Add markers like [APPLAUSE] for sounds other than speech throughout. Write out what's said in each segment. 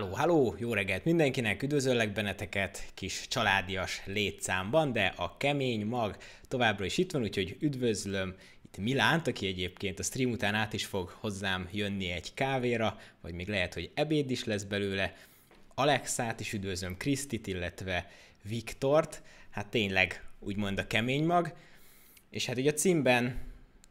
Halló, halló, jó reggelt mindenkinek, üdvözöllek benneteket, kis családias létszámban, de a kemény mag továbbra is itt van, úgyhogy üdvözlöm itt Milánt, aki egyébként a stream után át is fog hozzám jönni egy kávéra, vagy még lehet, hogy ebéd is lesz belőle, Alexát is üdvözlöm, Krisztit, illetve Viktort, hát tényleg úgymond a kemény mag, és hát ugye a címben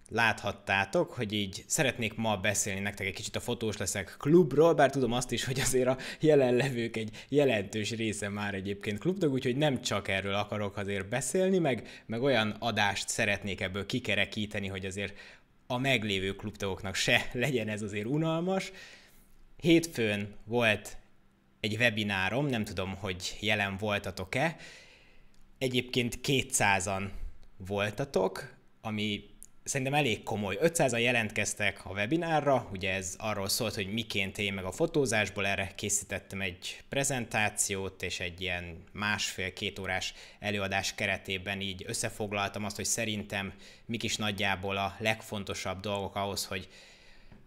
láthattátok, hogy így szeretnék ma beszélni nektek egy kicsit a fotós leszek klubról, bár tudom azt is, hogy azért a jelenlevők egy jelentős része már egyébként klubtag, úgyhogy nem csak erről akarok azért beszélni, meg, meg olyan adást szeretnék ebből kikerekíteni, hogy azért a meglévő klubtagoknak se [LAUGHS] legyen ez azért unalmas. Hétfőn volt egy webinárom, nem tudom, hogy jelen voltatok-e. Egyébként 200-an voltatok, ami szerintem elég komoly. 500-an jelentkeztek a webinárra, ugye ez arról szólt, hogy miként én meg a fotózásból, erre készítettem egy prezentációt, és egy ilyen másfél-két órás előadás keretében így összefoglaltam azt, hogy szerintem mik is nagyjából a legfontosabb dolgok ahhoz, hogy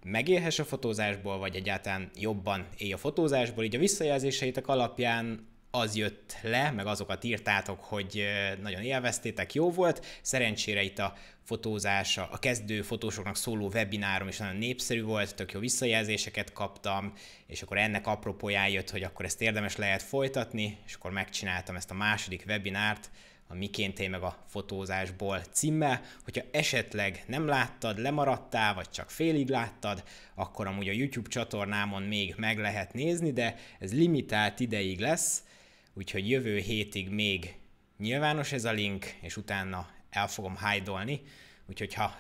megélhess a fotózásból, vagy egyáltalán jobban élj a fotózásból. Így a visszajelzéseitek alapján az jött le, meg azokat írtátok, hogy nagyon élveztétek, jó volt. Szerencsére itt a fotózása, a kezdő fotósoknak szóló webinárom is nagyon népszerű volt, tök jó visszajelzéseket kaptam, és akkor ennek apropóján jött, hogy akkor ezt érdemes lehet folytatni, és akkor megcsináltam ezt a második webinárt, a Miként én meg a fotózásból címmel. Hogyha esetleg nem láttad, lemaradtál, vagy csak félig láttad, akkor amúgy a YouTube csatornámon még meg lehet nézni, de ez limitált ideig lesz, úgyhogy jövő hétig még nyilvános ez a link, és utána el fogom hajdolni, úgyhogy ha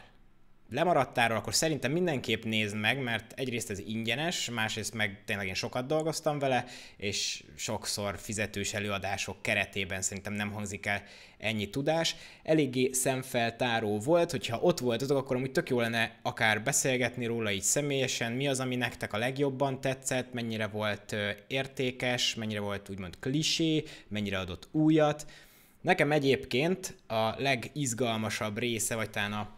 lemaradtáról, akkor szerintem mindenképp nézd meg, mert egyrészt ez ingyenes, másrészt meg tényleg én sokat dolgoztam vele, és sokszor fizetős előadások keretében szerintem nem hangzik el ennyi tudás. Eléggé szemfeltáró volt, hogyha ott voltatok, akkor amúgy tök jó lenne akár beszélgetni róla így személyesen, mi az, ami nektek a legjobban tetszett, mennyire volt értékes, mennyire volt úgymond klisé, mennyire adott újat. Nekem egyébként a legizgalmasabb része, vagy talán a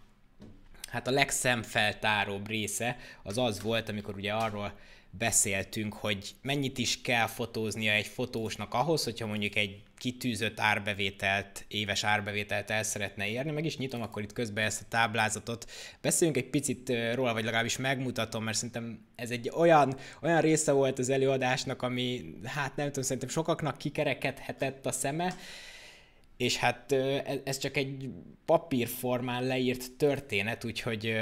hát a legszemfeltáróbb része az az volt, amikor ugye arról beszéltünk, hogy mennyit is kell fotóznia egy fotósnak ahhoz, hogyha mondjuk egy kitűzött árbevételt, éves árbevételt el szeretne érni. Meg is nyitom akkor itt közben ezt a táblázatot. Beszéljünk egy picit róla, vagy legalábbis megmutatom, mert szerintem ez egy olyan, olyan része volt az előadásnak, ami hát nem tudom, szerintem sokaknak kikerekedhetett a szeme, és hát e-, ez csak egy papírformán leírt történet, úgyhogy,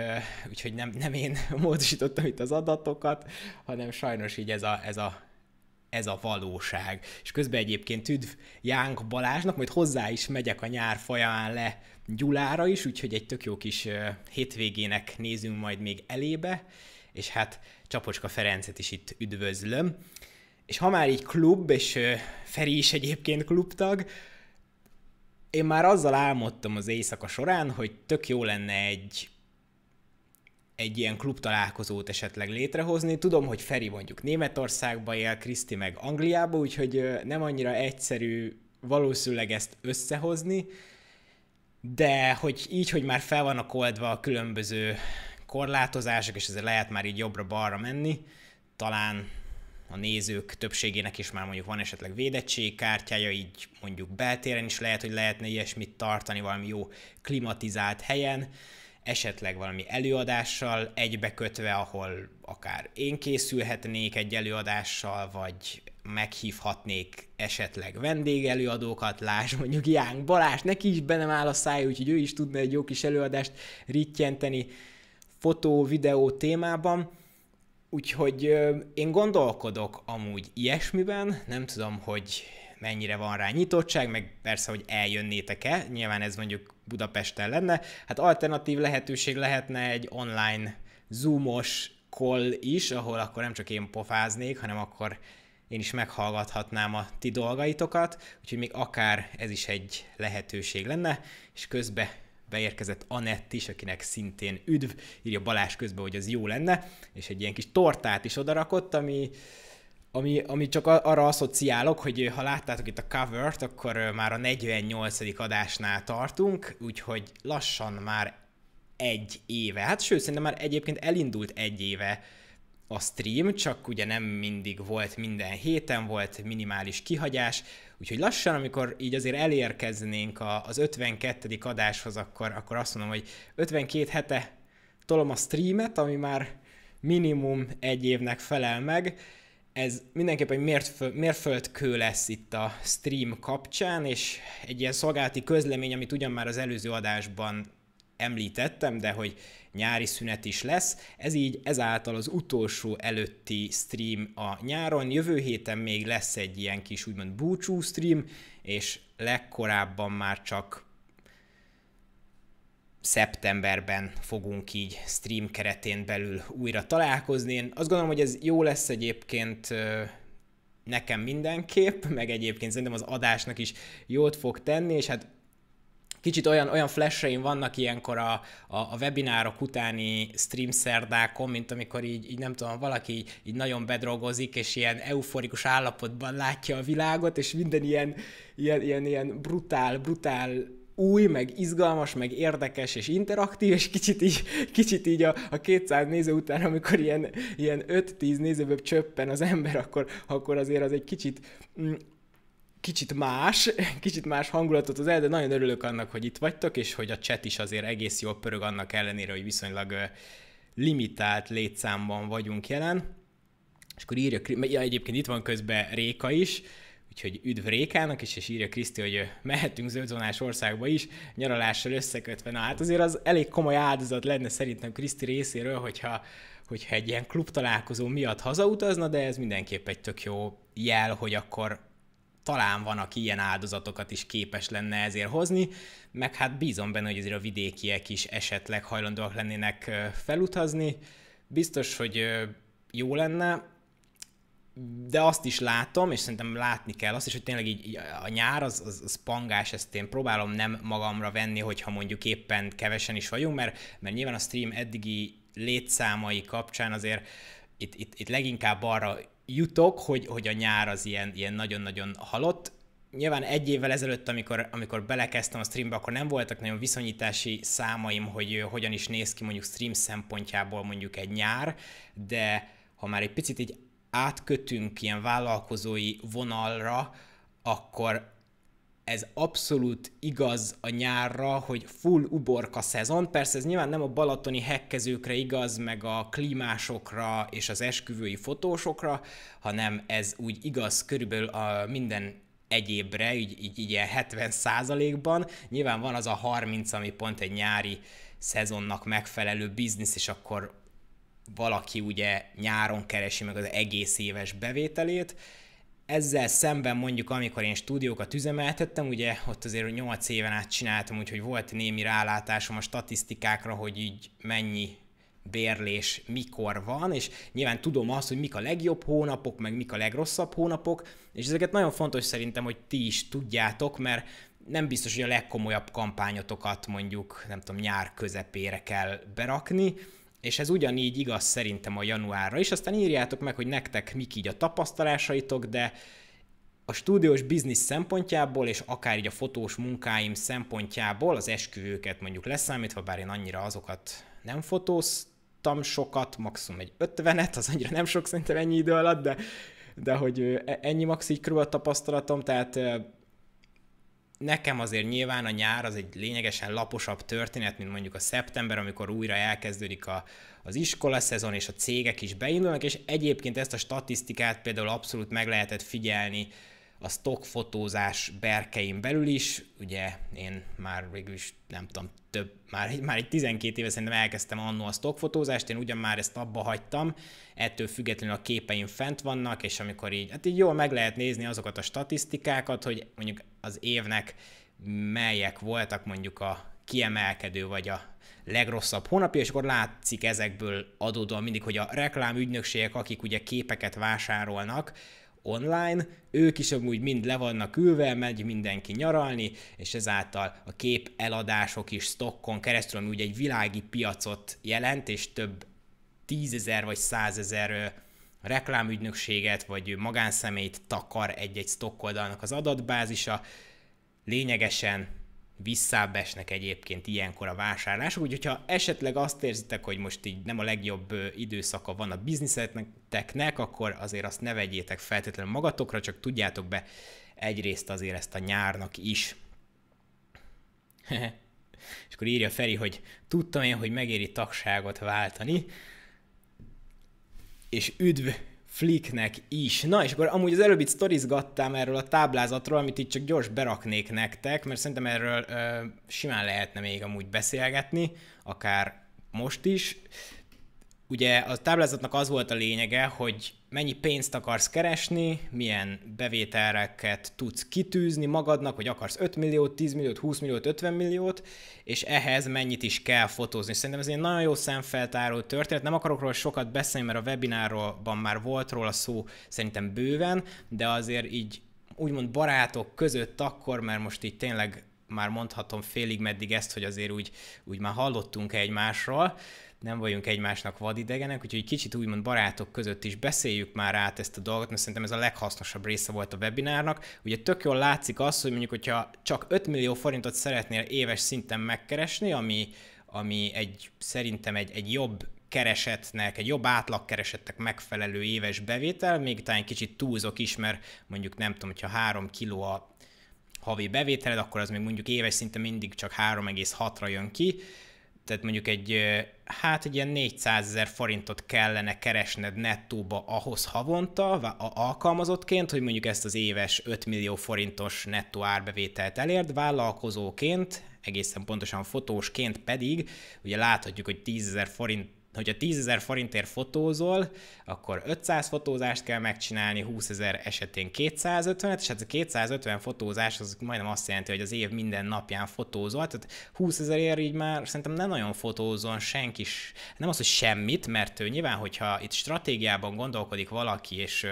úgyhogy nem, nem én [LAUGHS] módosítottam itt az adatokat, hanem sajnos így ez a, ez a, ez a valóság. És közben egyébként üdv Jánk Balázsnak, majd hozzá is megyek a nyár folyamán le Gyulára is, úgyhogy egy tök jó kis hétvégének nézünk majd még elébe, és hát Csapocska Ferencet is itt üdvözlöm. És ha már így klub, és Feri is egyébként klubtag, én már azzal álmodtam az éjszaka során, hogy tök jó lenne egy egy ilyen klub találkozót esetleg létrehozni. Tudom, hogy Feri mondjuk Németországba él, Kriszti meg Angliába, úgyhogy nem annyira egyszerű valószínűleg ezt összehozni, de hogy így, hogy már fel vannak oldva a különböző korlátozások, és ezzel lehet már így jobbra-balra menni, talán a nézők többségének is már mondjuk van esetleg védettségkártyája, így mondjuk beltéren is lehet, hogy lehetne ilyesmit tartani valami jó klimatizált helyen, esetleg valami előadással egybekötve, ahol akár én készülhetnék egy előadással, vagy meghívhatnék esetleg vendégelőadókat, láss mondjuk Jánk Balázs, neki is benne áll a száj, úgyhogy ő is tudna egy jó kis előadást rittyenteni fotó-videó témában. Úgyhogy én gondolkodok amúgy ilyesmiben, nem tudom, hogy mennyire van rá nyitottság, meg persze, hogy eljönnétek-e, nyilván ez mondjuk Budapesten lenne. Hát alternatív lehetőség lehetne egy online zoomos call is, ahol akkor nem csak én pofáznék, hanem akkor én is meghallgathatnám a ti dolgaitokat, úgyhogy még akár ez is egy lehetőség lenne, és közben beérkezett Anett is, akinek szintén üdv, írja Balás közben, hogy az jó lenne, és egy ilyen kis tortát is odarakott, ami, ami, ami csak arra asszociálok, hogy ha láttátok itt a covert, akkor már a 48. adásnál tartunk, úgyhogy lassan már egy éve, hát sőt, szerintem már egyébként elindult egy éve a stream, csak ugye nem mindig volt minden héten, volt minimális kihagyás, úgyhogy lassan, amikor így azért elérkeznénk a, az 52. adáshoz, akkor, akkor azt mondom, hogy 52 hete tolom a streamet, ami már minimum egy évnek felel meg, ez mindenképpen egy mérföldkő lesz itt a stream kapcsán, és egy ilyen szolgálati közlemény, amit ugyan már az előző adásban említettem, de hogy nyári szünet is lesz. Ez így ezáltal az utolsó előtti stream a nyáron. Jövő héten még lesz egy ilyen kis úgymond búcsú stream, és legkorábban már csak szeptemberben fogunk így stream keretén belül újra találkozni. Én azt gondolom, hogy ez jó lesz egyébként nekem mindenképp, meg egyébként szerintem az adásnak is jót fog tenni, és hát Kicsit olyan, olyan flash-eim vannak ilyenkor a, a, a webinárok utáni stream szerdákon, mint amikor így, így nem tudom, valaki így, így nagyon bedrogozik, és ilyen euforikus állapotban látja a világot, és minden ilyen, ilyen, ilyen, ilyen brutál, brutál új, meg izgalmas, meg érdekes és interaktív, és kicsit így, [LAUGHS] kicsit így a, a 200 néző után, amikor ilyen, ilyen 5-10 nézőből csöppen az ember, akkor, akkor azért az egy kicsit mm, kicsit más, [LAUGHS] kicsit más hangulatot az el, de nagyon örülök annak, hogy itt vagytok, és hogy a chat is azért egész jól pörög annak ellenére, hogy viszonylag limitált létszámban vagyunk jelen. És akkor írja, ja, egyébként itt van közben Réka is, úgyhogy üdv Rékának is, és írja Kriszti, hogy mehetünk zöldzónás országba is, nyaralással összekötve. Na hát azért az elég komoly áldozat lenne szerintem Kriszti részéről, hogyha, hogyha egy ilyen klub találkozó miatt hazautazna, de ez mindenképp egy tök jó jel, hogy akkor talán van, aki ilyen áldozatokat is képes lenne ezért hozni, meg hát bízom benne, hogy azért a vidékiek is esetleg hajlandóak lennének felutazni. Biztos, hogy jó lenne, de azt is látom, és szerintem látni kell azt is, hogy tényleg így a nyár az, az, az pangás, ezt én próbálom nem magamra venni, hogyha mondjuk éppen kevesen is vagyunk, mert, mert nyilván a stream eddigi létszámai kapcsán azért itt, itt, itt leginkább arra jutok, hogy, hogy a nyár az ilyen, ilyen nagyon-nagyon halott. Nyilván egy évvel ezelőtt, amikor, amikor belekezdtem a streambe, akkor nem voltak nagyon viszonyítási számaim, hogy hogyan is néz ki mondjuk stream szempontjából mondjuk egy nyár, de ha már egy picit így átkötünk ilyen vállalkozói vonalra, akkor ez abszolút igaz a nyárra, hogy full uborka szezon. Persze ez nyilván nem a balatoni hekkezőkre igaz, meg a klímásokra és az esküvői fotósokra, hanem ez úgy igaz körülbelül a minden egyébre, így, így, így 70 százalékban. Nyilván van az a 30, ami pont egy nyári szezonnak megfelelő biznisz, és akkor valaki ugye nyáron keresi meg az egész éves bevételét, ezzel szemben mondjuk, amikor én stúdiókat üzemeltettem, ugye ott azért 8 éven át csináltam, úgyhogy volt némi rálátásom a statisztikákra, hogy így mennyi bérlés mikor van, és nyilván tudom azt, hogy mik a legjobb hónapok, meg mik a legrosszabb hónapok, és ezeket nagyon fontos szerintem, hogy ti is tudjátok, mert nem biztos, hogy a legkomolyabb kampányotokat mondjuk, nem tudom, nyár közepére kell berakni, és ez ugyanígy igaz szerintem a januárra is. Aztán írjátok meg, hogy nektek mik így a tapasztalásaitok, de a stúdiós biznisz szempontjából, és akár így a fotós munkáim szempontjából, az esküvőket mondjuk leszámítva, bár én annyira azokat nem fotóztam sokat, maximum egy ötvenet, az annyira nem sok szerintem ennyi idő alatt, de, de hogy e, ennyi max így körül a tapasztalatom, tehát nekem azért nyilván a nyár az egy lényegesen laposabb történet, mint mondjuk a szeptember, amikor újra elkezdődik a, az iskola szezon, és a cégek is beindulnak, és egyébként ezt a statisztikát például abszolút meg lehetett figyelni a stock fotózás berkeim belül is, ugye én már végül is nem tudom, több, már, már egy 12 éve szerintem elkezdtem annó a stock fotózást, én ugyan már ezt abba hagytam, ettől függetlenül a képeim fent vannak, és amikor így, hát így jól meg lehet nézni azokat a statisztikákat, hogy mondjuk az évnek melyek voltak mondjuk a kiemelkedő vagy a legrosszabb hónapja, és akkor látszik ezekből adódóan mindig, hogy a reklámügynökségek, akik ugye képeket vásárolnak, online, ők is amúgy mind le vannak ülve, megy mindenki nyaralni, és ezáltal a kép eladások is stockon keresztül, ami ugye egy világi piacot jelent, és több tízezer vagy százezer reklámügynökséget vagy magánszemélyt takar egy-egy oldalnak az adatbázisa, lényegesen visszábesnek egyébként ilyenkor a vásárlások, úgyhogy ha esetleg azt érzitek, hogy most így nem a legjobb időszaka van a bizniszeteknek, akkor azért azt ne vegyétek feltétlenül magatokra, csak tudjátok be egyrészt azért ezt a nyárnak is. [LAUGHS] És akkor írja Feri, hogy tudtam én, hogy megéri tagságot váltani, és üdv Flicknek is. Na, és akkor amúgy az előbb itt sztorizgattam erről a táblázatról, amit itt csak gyors beraknék nektek, mert szerintem erről ö, simán lehetne még amúgy beszélgetni, akár most is. Ugye a táblázatnak az volt a lényege, hogy mennyi pénzt akarsz keresni, milyen bevételeket tudsz kitűzni magadnak, hogy akarsz 5 milliót, 10 milliót, 20 milliót, 50 milliót, és ehhez mennyit is kell fotózni. Szerintem ez egy nagyon jó szemfeltáró történet, nem akarok róla sokat beszélni, mert a webinárban már volt róla szó szerintem bőven, de azért így úgymond barátok között akkor, mert most így tényleg már mondhatom félig meddig ezt, hogy azért úgy, úgy már hallottunk egymásról, másról, nem vagyunk egymásnak vadidegenek, úgyhogy kicsit úgymond barátok között is beszéljük már át ezt a dolgot, mert szerintem ez a leghasznosabb része volt a webinárnak. Ugye tök jól látszik az, hogy mondjuk, hogyha csak 5 millió forintot szeretnél éves szinten megkeresni, ami, ami egy, szerintem egy, egy jobb keresetnek, egy jobb átlagkeresetnek megfelelő éves bevétel, még talán kicsit túlzok is, mert mondjuk nem tudom, hogyha 3 kiló a havi bevételed, akkor az még mondjuk éves szinte mindig csak 3,6-ra jön ki, tehát mondjuk egy, hát egy ilyen 400 ezer forintot kellene keresned nettóba ahhoz havonta, a alkalmazottként, hogy mondjuk ezt az éves 5 millió forintos nettó árbevételt elérd, vállalkozóként, egészen pontosan fotósként pedig, ugye láthatjuk, hogy 10 ezer forint hogyha 10 ezer forintért fotózol, akkor 500 fotózást kell megcsinálni, 20 ezer esetén 250 és hát a 250 fotózás az majdnem azt jelenti, hogy az év minden napján fotózol, tehát 20 ér így már szerintem nem nagyon fotózon senki, nem az, hogy semmit, mert ő nyilván, hogyha itt stratégiában gondolkodik valaki, és,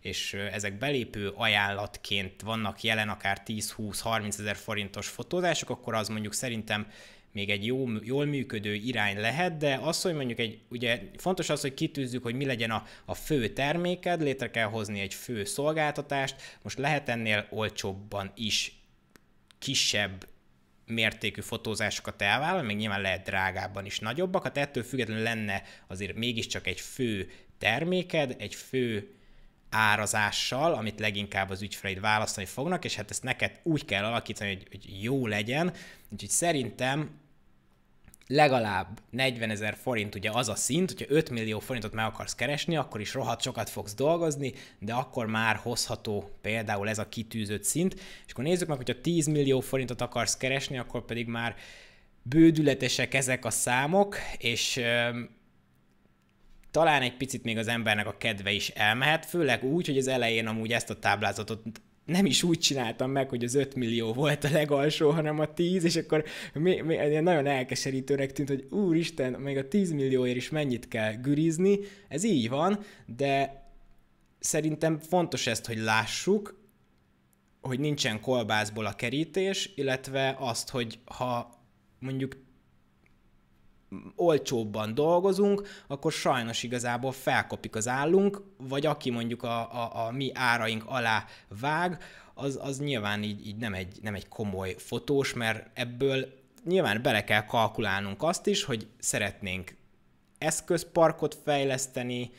és ezek belépő ajánlatként vannak jelen akár 10-20-30 ezer forintos fotózások, akkor az mondjuk szerintem még egy jó, jól működő irány lehet, de az, hogy mondjuk egy, ugye fontos az, hogy kitűzzük, hogy mi legyen a, a fő terméked, létre kell hozni egy fő szolgáltatást, most lehet ennél olcsóbban is kisebb mértékű fotózásokat elvállal, még nyilván lehet drágábban is nagyobbakat, hát ettől függetlenül lenne azért mégiscsak egy fő terméked, egy fő árazással, amit leginkább az ügyfeleid választani fognak, és hát ezt neked úgy kell alakítani, hogy, hogy jó legyen, úgyhogy szerintem legalább 40 ezer forint ugye az a szint, hogyha 5 millió forintot meg akarsz keresni, akkor is rohadt sokat fogsz dolgozni, de akkor már hozható például ez a kitűzött szint, és akkor nézzük meg, hogyha 10 millió forintot akarsz keresni, akkor pedig már bődületesek ezek a számok, és talán egy picit még az embernek a kedve is elmehet, főleg úgy, hogy az elején amúgy ezt a táblázatot nem is úgy csináltam meg, hogy az 5 millió volt a legalsó, hanem a 10, és akkor mi, mi, nagyon elkeserítőnek tűnt, hogy úristen, még a 10 millióért is mennyit kell gürizni, ez így van, de szerintem fontos ezt, hogy lássuk, hogy nincsen kolbászból a kerítés, illetve azt, hogy ha mondjuk olcsóbban dolgozunk, akkor sajnos igazából felkopik az állunk, vagy aki mondjuk a, a, a mi áraink alá vág, az, az nyilván így, így nem, egy, nem egy komoly fotós, mert ebből nyilván bele kell kalkulálnunk azt is, hogy szeretnénk eszközparkot fejleszteni,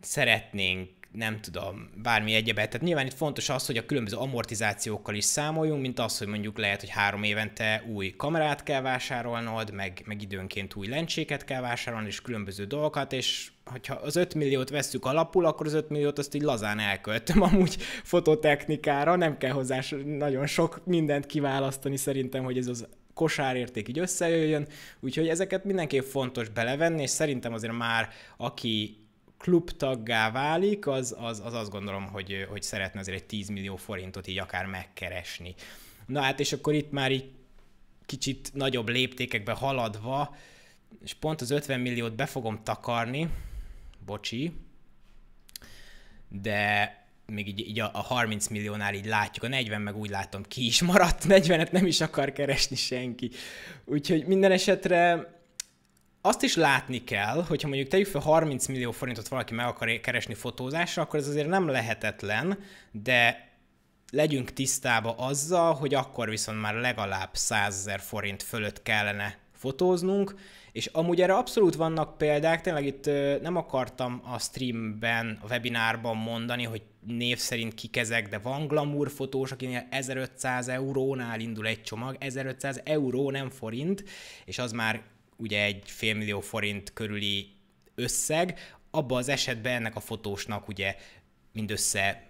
szeretnénk nem tudom, bármi egyebet. Tehát nyilván itt fontos az, hogy a különböző amortizációkkal is számoljunk, mint az, hogy mondjuk lehet, hogy három évente új kamerát kell vásárolnod, meg, meg időnként új lencséket kell vásárolni, és különböző dolgokat, és hogyha az 5 milliót vesszük alapul, akkor az 5 milliót azt így lazán elköltöm amúgy fototechnikára, nem kell hozzá nagyon sok mindent kiválasztani szerintem, hogy ez az kosárérték így összejöjjön, úgyhogy ezeket mindenképp fontos belevenni, és szerintem azért már, aki klubtaggá válik, az, az, az azt gondolom, hogy, hogy szeretne azért egy 10 millió forintot így akár megkeresni. Na hát, és akkor itt már így kicsit nagyobb léptékekbe haladva, és pont az 50 milliót be fogom takarni, bocsi, de még így, így a, a 30 milliónál így látjuk, a 40 meg úgy látom ki is maradt, 40-et nem is akar keresni senki. Úgyhogy minden esetre azt is látni kell, hogyha mondjuk tegyük fel 30 millió forintot valaki meg akar keresni fotózásra, akkor ez azért nem lehetetlen, de legyünk tisztába azzal, hogy akkor viszont már legalább 100 ezer forint fölött kellene fotóznunk, és amúgy erre abszolút vannak példák, tényleg itt nem akartam a streamben, a webinárban mondani, hogy név szerint kik ezek, de van glamour fotós, akinél 1500 eurónál indul egy csomag, 1500 euró nem forint, és az már ugye egy félmillió forint körüli összeg, abban az esetben ennek a fotósnak ugye mindössze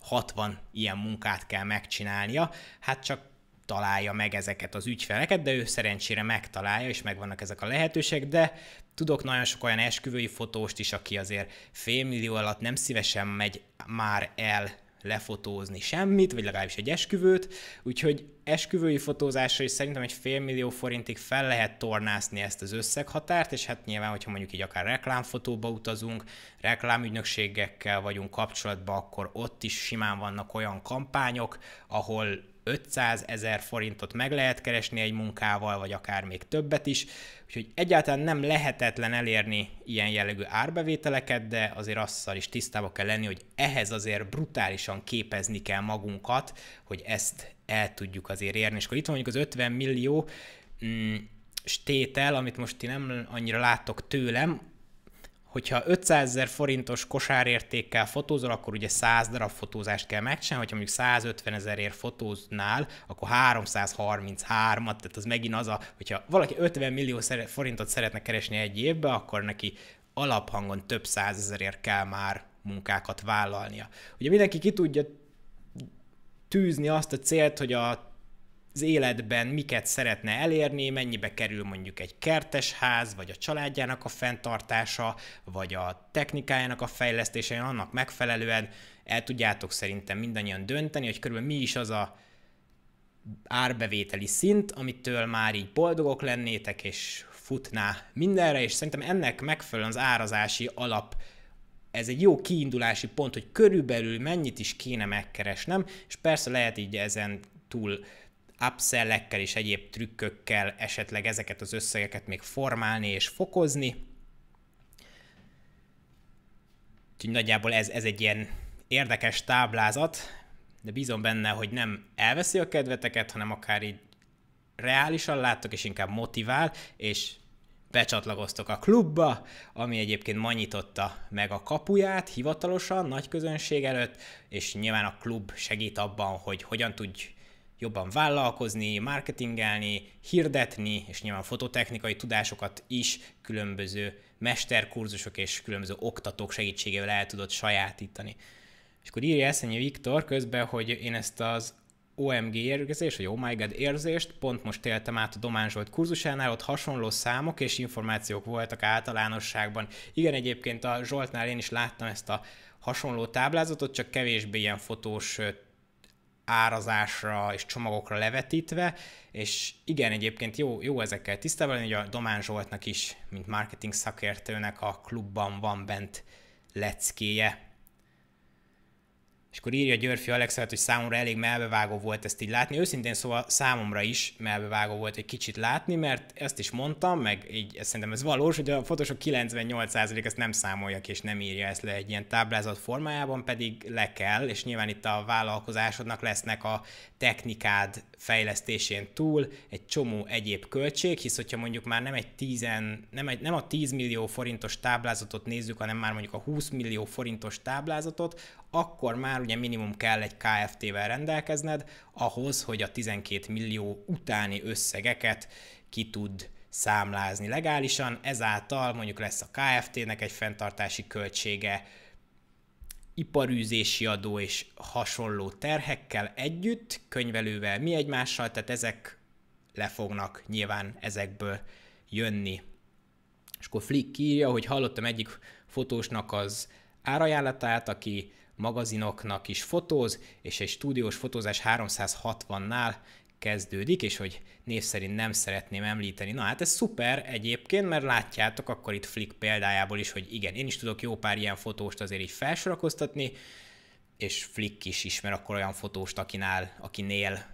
60 ilyen munkát kell megcsinálnia, hát csak találja meg ezeket az ügyfeleket, de ő szerencsére megtalálja, és megvannak ezek a lehetőségek, de tudok nagyon sok olyan esküvői fotóst is, aki azért félmillió alatt nem szívesen megy már el lefotózni semmit, vagy legalábbis egy esküvőt, úgyhogy esküvői fotózásra is szerintem egy fél millió forintig fel lehet tornászni ezt az összeghatárt, és hát nyilván, hogyha mondjuk így akár reklámfotóba utazunk, reklámügynökségekkel vagyunk kapcsolatban, akkor ott is simán vannak olyan kampányok, ahol 500 ezer forintot meg lehet keresni egy munkával, vagy akár még többet is, úgyhogy egyáltalán nem lehetetlen elérni ilyen jellegű árbevételeket, de azért azzal is tisztába kell lenni, hogy ehhez azért brutálisan képezni kell magunkat, hogy ezt el tudjuk azért érni. És akkor itt van mondjuk az 50 millió mm, amit most ti nem annyira láttok tőlem, hogyha 500 ezer forintos kosárértékkel fotózol, akkor ugye 100 darab fotózást kell megcsinálni, hogyha mondjuk 150 ezerért fotóznál, akkor 333-at, tehát az megint az a, hogyha valaki 50 millió forintot szeretne keresni egy évbe, akkor neki alaphangon több százezerért kell már munkákat vállalnia. Ugye mindenki ki tudja tűzni azt a célt, hogy a az életben miket szeretne elérni, mennyibe kerül mondjuk egy kertes ház, vagy a családjának a fenntartása, vagy a technikájának a fejlesztése, annak megfelelően el tudjátok szerintem mindannyian dönteni, hogy körülbelül mi is az a árbevételi szint, amitől már így boldogok lennétek, és futná mindenre, és szerintem ennek megfelelően az árazási alap ez egy jó kiindulási pont, hogy körülbelül mennyit is kéne megkeresnem, és persze lehet így ezen túl upsellekkel és egyéb trükkökkel esetleg ezeket az összegeket még formálni és fokozni. Úgyhogy nagyjából ez, ez egy ilyen érdekes táblázat, de bízom benne, hogy nem elveszi a kedveteket, hanem akár így reálisan láttok, és inkább motivál, és becsatlakoztok a klubba, ami egyébként ma nyitotta meg a kapuját hivatalosan, nagy közönség előtt, és nyilván a klub segít abban, hogy hogyan tudj jobban vállalkozni, marketingelni, hirdetni, és nyilván fototechnikai tudásokat is különböző mesterkurzusok és különböző oktatók segítségével el tudod sajátítani. És akkor írja Eszenyi Viktor közben, hogy én ezt az OMG érzést, vagy Oh My God érzést pont most éltem át a Domán Zsolt kurzusánál, ott hasonló számok és információk voltak általánosságban. Igen, egyébként a Zsoltnál én is láttam ezt a hasonló táblázatot, csak kevésbé ilyen fotós árazásra és csomagokra levetítve, és igen, egyébként jó, jó ezekkel tisztában hogy a Domán Zsoltnak is, mint marketing szakértőnek a klubban van bent leckéje, és akkor írja Györfi Alexát, hogy számomra elég melbevágó volt ezt így látni. Őszintén szóval számomra is melbevágó volt egy kicsit látni, mert ezt is mondtam, meg így ezt szerintem ez valós, hogy a fotósok 98% ezt nem számolja ki, és nem írja ezt le egy ilyen táblázat formájában, pedig le kell, és nyilván itt a vállalkozásodnak lesznek a technikád fejlesztésén túl egy csomó egyéb költség, hisz hogyha mondjuk már nem, egy tízen, nem, egy, nem a 10 millió forintos táblázatot nézzük, hanem már mondjuk a 20 millió forintos táblázatot, akkor már ugye minimum kell egy KFT-vel rendelkezned ahhoz, hogy a 12 millió utáni összegeket ki tud számlázni legálisan, ezáltal mondjuk lesz a KFT-nek egy fenntartási költsége, iparűzési adó és hasonló terhekkel együtt, könyvelővel mi egymással, tehát ezek le fognak nyilván ezekből jönni. És akkor Flick írja, hogy hallottam egyik fotósnak az árajánlatát, aki magazinoknak is fotóz, és egy stúdiós fotózás 360-nál kezdődik, és hogy név szerint nem szeretném említeni. Na hát ez szuper egyébként, mert látjátok akkor itt Flick példájából is, hogy igen, én is tudok jó pár ilyen fotóst azért így felsorakoztatni, és Flick is ismer akkor olyan fotóst, akinál, akinél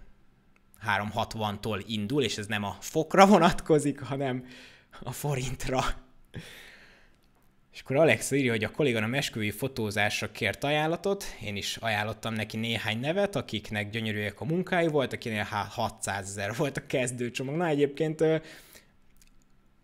360-tól indul, és ez nem a fokra [LAUGHS] vonatkozik, hanem a forintra. És akkor Alex írja, hogy a kolléganom esküvői fotózásra kért ajánlatot, én is ajánlottam neki néhány nevet, akiknek gyönyörűek a munkái volt, akinél 600 ezer volt a kezdőcsomag. Na egyébként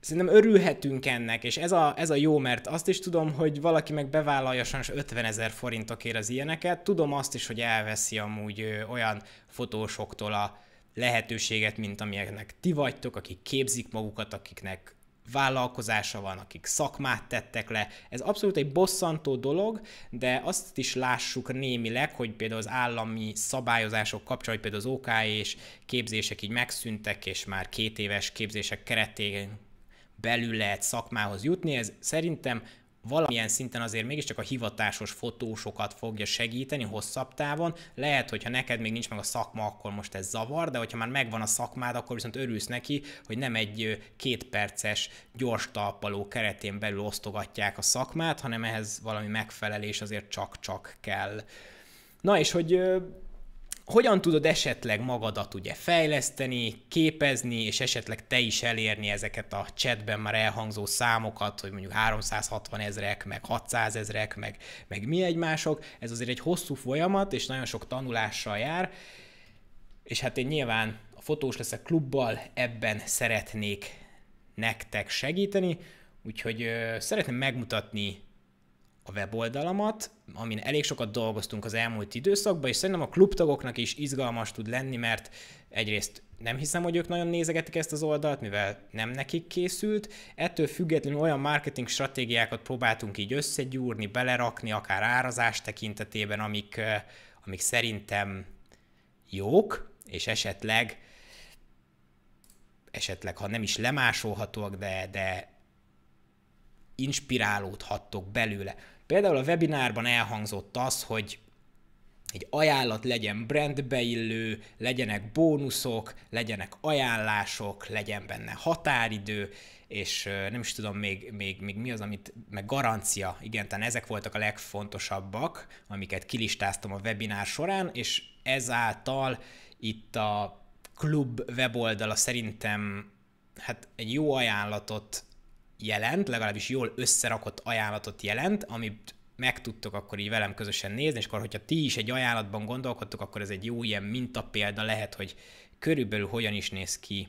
szerintem örülhetünk ennek, és ez a, ez a jó, mert azt is tudom, hogy valaki meg bevállalja sajnos 50 ezer forintokért az ilyeneket, tudom azt is, hogy elveszi amúgy olyan fotósoktól a lehetőséget, mint amilyenek ti vagytok, akik képzik magukat, akiknek vállalkozása van, akik szakmát tettek le. Ez abszolút egy bosszantó dolog, de azt is lássuk némileg, hogy például az állami szabályozások kapcsán, hogy például az OK és képzések így megszűntek, és már két éves képzések keretében belül lehet szakmához jutni. Ez szerintem valamilyen szinten azért mégiscsak a hivatásos fotósokat fogja segíteni hosszabb távon. Lehet, hogyha neked még nincs meg a szakma, akkor most ez zavar, de hogyha már megvan a szakmád, akkor viszont örülsz neki, hogy nem egy kétperces gyors talpaló keretén belül osztogatják a szakmát, hanem ehhez valami megfelelés azért csak-csak kell. Na és hogy hogyan tudod esetleg magadat ugye fejleszteni, képezni, és esetleg te is elérni ezeket a chatben már elhangzó számokat, hogy mondjuk 360 ezrek, meg 600 ezrek, meg, meg mi egymások. Ez azért egy hosszú folyamat, és nagyon sok tanulással jár, és hát én nyilván a fotós leszek klubbal ebben szeretnék nektek segíteni, úgyhogy ö, szeretném megmutatni a weboldalamat, amin elég sokat dolgoztunk az elmúlt időszakban, és szerintem a klubtagoknak is izgalmas tud lenni, mert egyrészt nem hiszem, hogy ők nagyon nézegetik ezt az oldalt, mivel nem nekik készült. Ettől függetlenül olyan marketing stratégiákat próbáltunk így összegyúrni, belerakni, akár árazás tekintetében, amik, amik szerintem jók, és esetleg esetleg, ha nem is lemásolhatóak, de, de inspirálódhattok belőle. Például a webinárban elhangzott az, hogy egy ajánlat legyen brandbeillő, legyenek bónuszok, legyenek ajánlások, legyen benne határidő, és nem is tudom még, még, még mi az, amit, meg garancia. Igen, tehát ezek voltak a legfontosabbak, amiket kilistáztam a webinár során, és ezáltal itt a klub weboldala szerintem hát egy jó ajánlatot jelent, legalábbis jól összerakott ajánlatot jelent, amit meg tudtok akkor így velem közösen nézni, és akkor, hogyha ti is egy ajánlatban gondolkodtok, akkor ez egy jó ilyen mintapélda lehet, hogy körülbelül hogyan is néz ki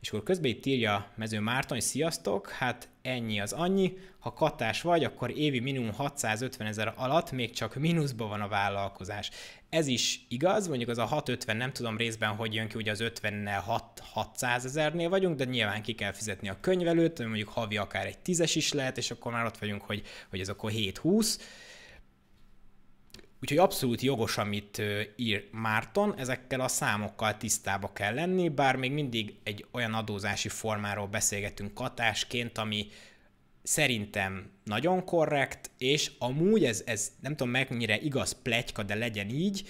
és akkor közben itt írja Mező Márton, hogy sziasztok, hát ennyi az annyi, ha katás vagy, akkor évi minimum 650 ezer alatt még csak mínuszban van a vállalkozás. Ez is igaz, mondjuk az a 650, nem tudom részben, hogy jön ki, ugye az 50-nel 6, 600 ezernél vagyunk, de nyilván ki kell fizetni a könyvelőt, mondjuk havi akár egy tízes is lehet, és akkor már ott vagyunk, hogy, hogy ez akkor 720. 20 Úgyhogy abszolút jogos, amit ír Márton, ezekkel a számokkal tisztába kell lenni, bár még mindig egy olyan adózási formáról beszélgetünk katásként, ami szerintem nagyon korrekt, és amúgy ez, ez nem tudom mennyire igaz pletyka, de legyen így,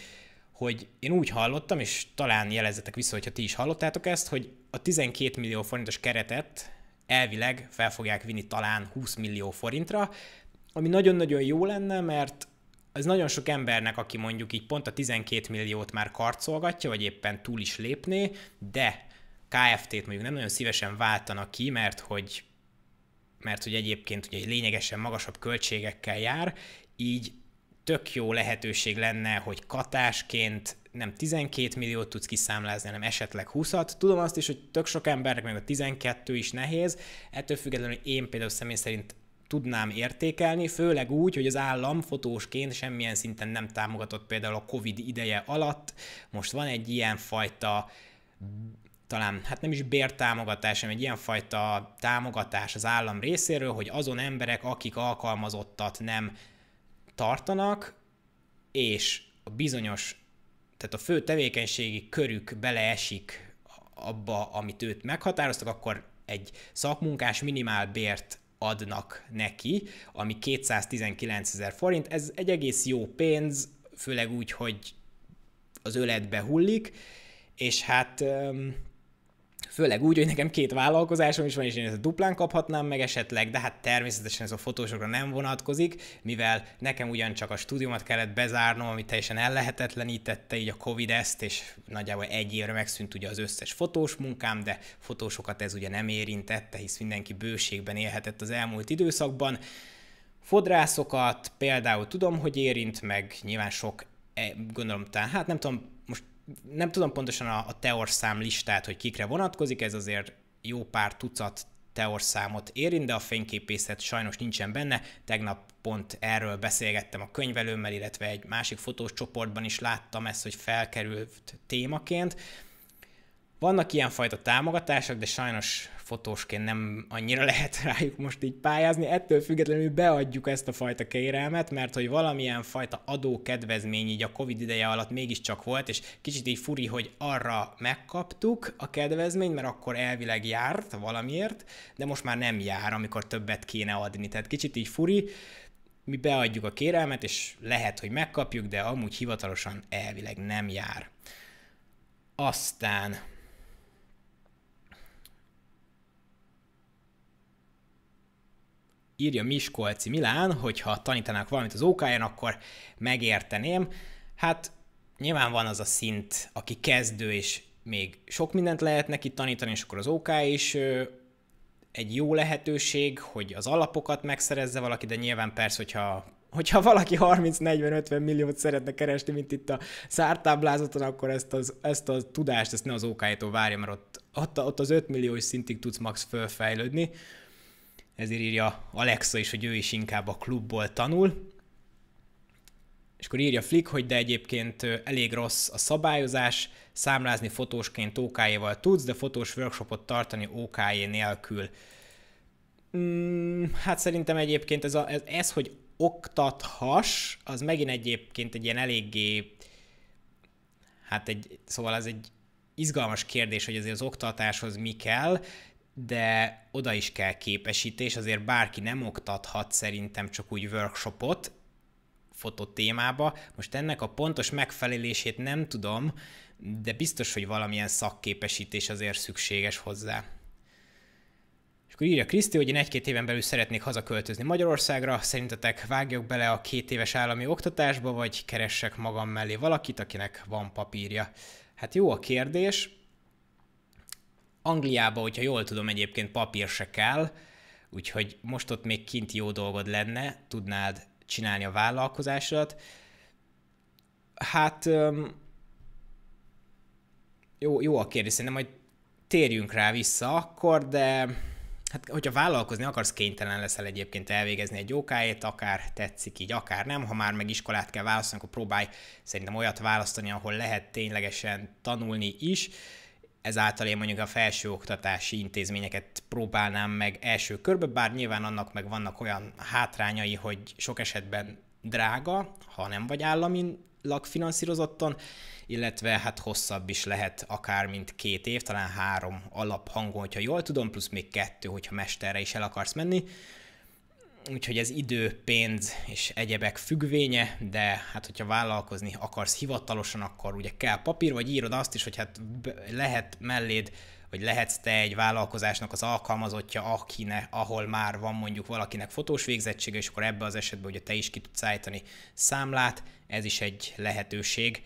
hogy én úgy hallottam, és talán jelezzetek vissza, hogyha ti is hallottátok ezt, hogy a 12 millió forintos keretet elvileg fel fogják vinni talán 20 millió forintra, ami nagyon-nagyon jó lenne, mert az nagyon sok embernek, aki mondjuk így pont a 12 milliót már karcolgatja, vagy éppen túl is lépné, de KFT-t mondjuk nem nagyon szívesen váltana ki, mert hogy mert hogy egyébként ugye lényegesen magasabb költségekkel jár, így tök jó lehetőség lenne, hogy katásként nem 12 milliót tudsz kiszámlázni, hanem esetleg 20-at. Tudom azt is, hogy tök sok embernek még a 12 is nehéz, ettől függetlenül én például személy szerint tudnám értékelni, főleg úgy, hogy az állam fotósként semmilyen szinten nem támogatott például a Covid ideje alatt. Most van egy ilyen fajta talán, hát nem is bértámogatás, hanem egy ilyenfajta támogatás az állam részéről, hogy azon emberek, akik alkalmazottat nem tartanak, és a bizonyos, tehát a fő tevékenységi körük beleesik abba, amit őt meghatároztak, akkor egy szakmunkás minimálbért adnak neki, ami 219 ezer forint, ez egy egész jó pénz, főleg úgy, hogy az öletbe hullik, és hát Főleg úgy, hogy nekem két vállalkozásom is van, és én ezt duplán kaphatnám meg esetleg, de hát természetesen ez a fotósokra nem vonatkozik, mivel nekem ugyancsak a stúdiómat kellett bezárnom, ami teljesen ellehetetlenítette így a Covid ezt, és nagyjából egy évre megszűnt ugye az összes fotós munkám, de fotósokat ez ugye nem érintette, hisz mindenki bőségben élhetett az elmúlt időszakban. Fodrászokat például tudom, hogy érint, meg nyilván sok e, gondolom, tehát hát nem tudom, nem tudom pontosan a, a teorszám listát, hogy kikre vonatkozik, ez azért jó pár tucat teorszámot érint, de a fényképészet sajnos nincsen benne. Tegnap pont erről beszélgettem a könyvelőmmel, illetve egy másik fotós csoportban is láttam ezt, hogy felkerült témaként. Vannak ilyenfajta támogatások, de sajnos fotósként nem annyira [LAUGHS] lehet rájuk most így pályázni, ettől függetlenül beadjuk ezt a fajta kérelmet, mert hogy valamilyen fajta adókedvezmény így a Covid ideje alatt mégiscsak volt, és kicsit így furi, hogy arra megkaptuk a kedvezményt, mert akkor elvileg járt valamiért, de most már nem jár, amikor többet kéne adni. Tehát kicsit így furi, mi beadjuk a kérelmet, és lehet, hogy megkapjuk, de amúgy hivatalosan elvileg nem jár. Aztán írja Miskolci Milán, hogyha tanítanák valamit az ok akkor megérteném. Hát nyilván van az a szint, aki kezdő, és még sok mindent lehet neki tanítani, és akkor az OK is egy jó lehetőség, hogy az alapokat megszerezze valaki, de nyilván persze, hogyha hogyha valaki 30-40-50 milliót szeretne keresni, mint itt a szártáblázaton, akkor ezt, az, ezt a tudást, ezt ne az ok várja, mert ott, ott, ott az 5 milliós szintig tudsz max fölfejlődni ezért írja Alexa is, hogy ő is inkább a klubból tanul. És akkor írja Flick, hogy de egyébként elég rossz a szabályozás, számlázni fotósként ok tudsz, de fotós workshopot tartani ok nélkül. Mm, hát szerintem egyébként ez, a, ez, ez, hogy oktathass, az megint egyébként egy ilyen eléggé, hát egy, szóval ez egy izgalmas kérdés, hogy azért az oktatáshoz mi kell, de oda is kell képesítés, azért bárki nem oktathat szerintem csak úgy workshopot fotó témába. Most ennek a pontos megfelelését nem tudom, de biztos, hogy valamilyen szakképesítés azért szükséges hozzá. És akkor írja Kriszti, hogy én egy-két éven belül szeretnék hazaköltözni Magyarországra, szerintetek vágjak bele a két éves állami oktatásba, vagy keressek magam mellé valakit, akinek van papírja? Hát jó a kérdés, Angliába, hogyha jól tudom, egyébként papír se kell, úgyhogy most ott még kint jó dolgod lenne, tudnád csinálni a vállalkozásodat. Hát jó, jó a kérdés, szerintem majd térjünk rá vissza akkor, de Hát, hogyha vállalkozni akarsz, kénytelen leszel egyébként elvégezni egy okáért, akár tetszik így, akár nem. Ha már meg iskolát kell választani, akkor próbálj szerintem olyat választani, ahol lehet ténylegesen tanulni is ezáltal én mondjuk a felsőoktatási intézményeket próbálnám meg első körbe, bár nyilván annak meg vannak olyan hátrányai, hogy sok esetben drága, ha nem vagy állami finanszírozottan, illetve hát hosszabb is lehet akár mint két év, talán három alaphangon, hogyha jól tudom, plusz még kettő, hogyha mesterre is el akarsz menni, úgyhogy ez idő, pénz és egyebek függvénye, de hát hogyha vállalkozni akarsz hivatalosan, akkor ugye kell papír, vagy írod azt is, hogy hát lehet melléd vagy lehetsz te egy vállalkozásnak az alkalmazottja, akine, ahol már van mondjuk valakinek fotós végzettsége, és akkor ebbe az esetben ugye te is ki tudsz állítani számlát, ez is egy lehetőség.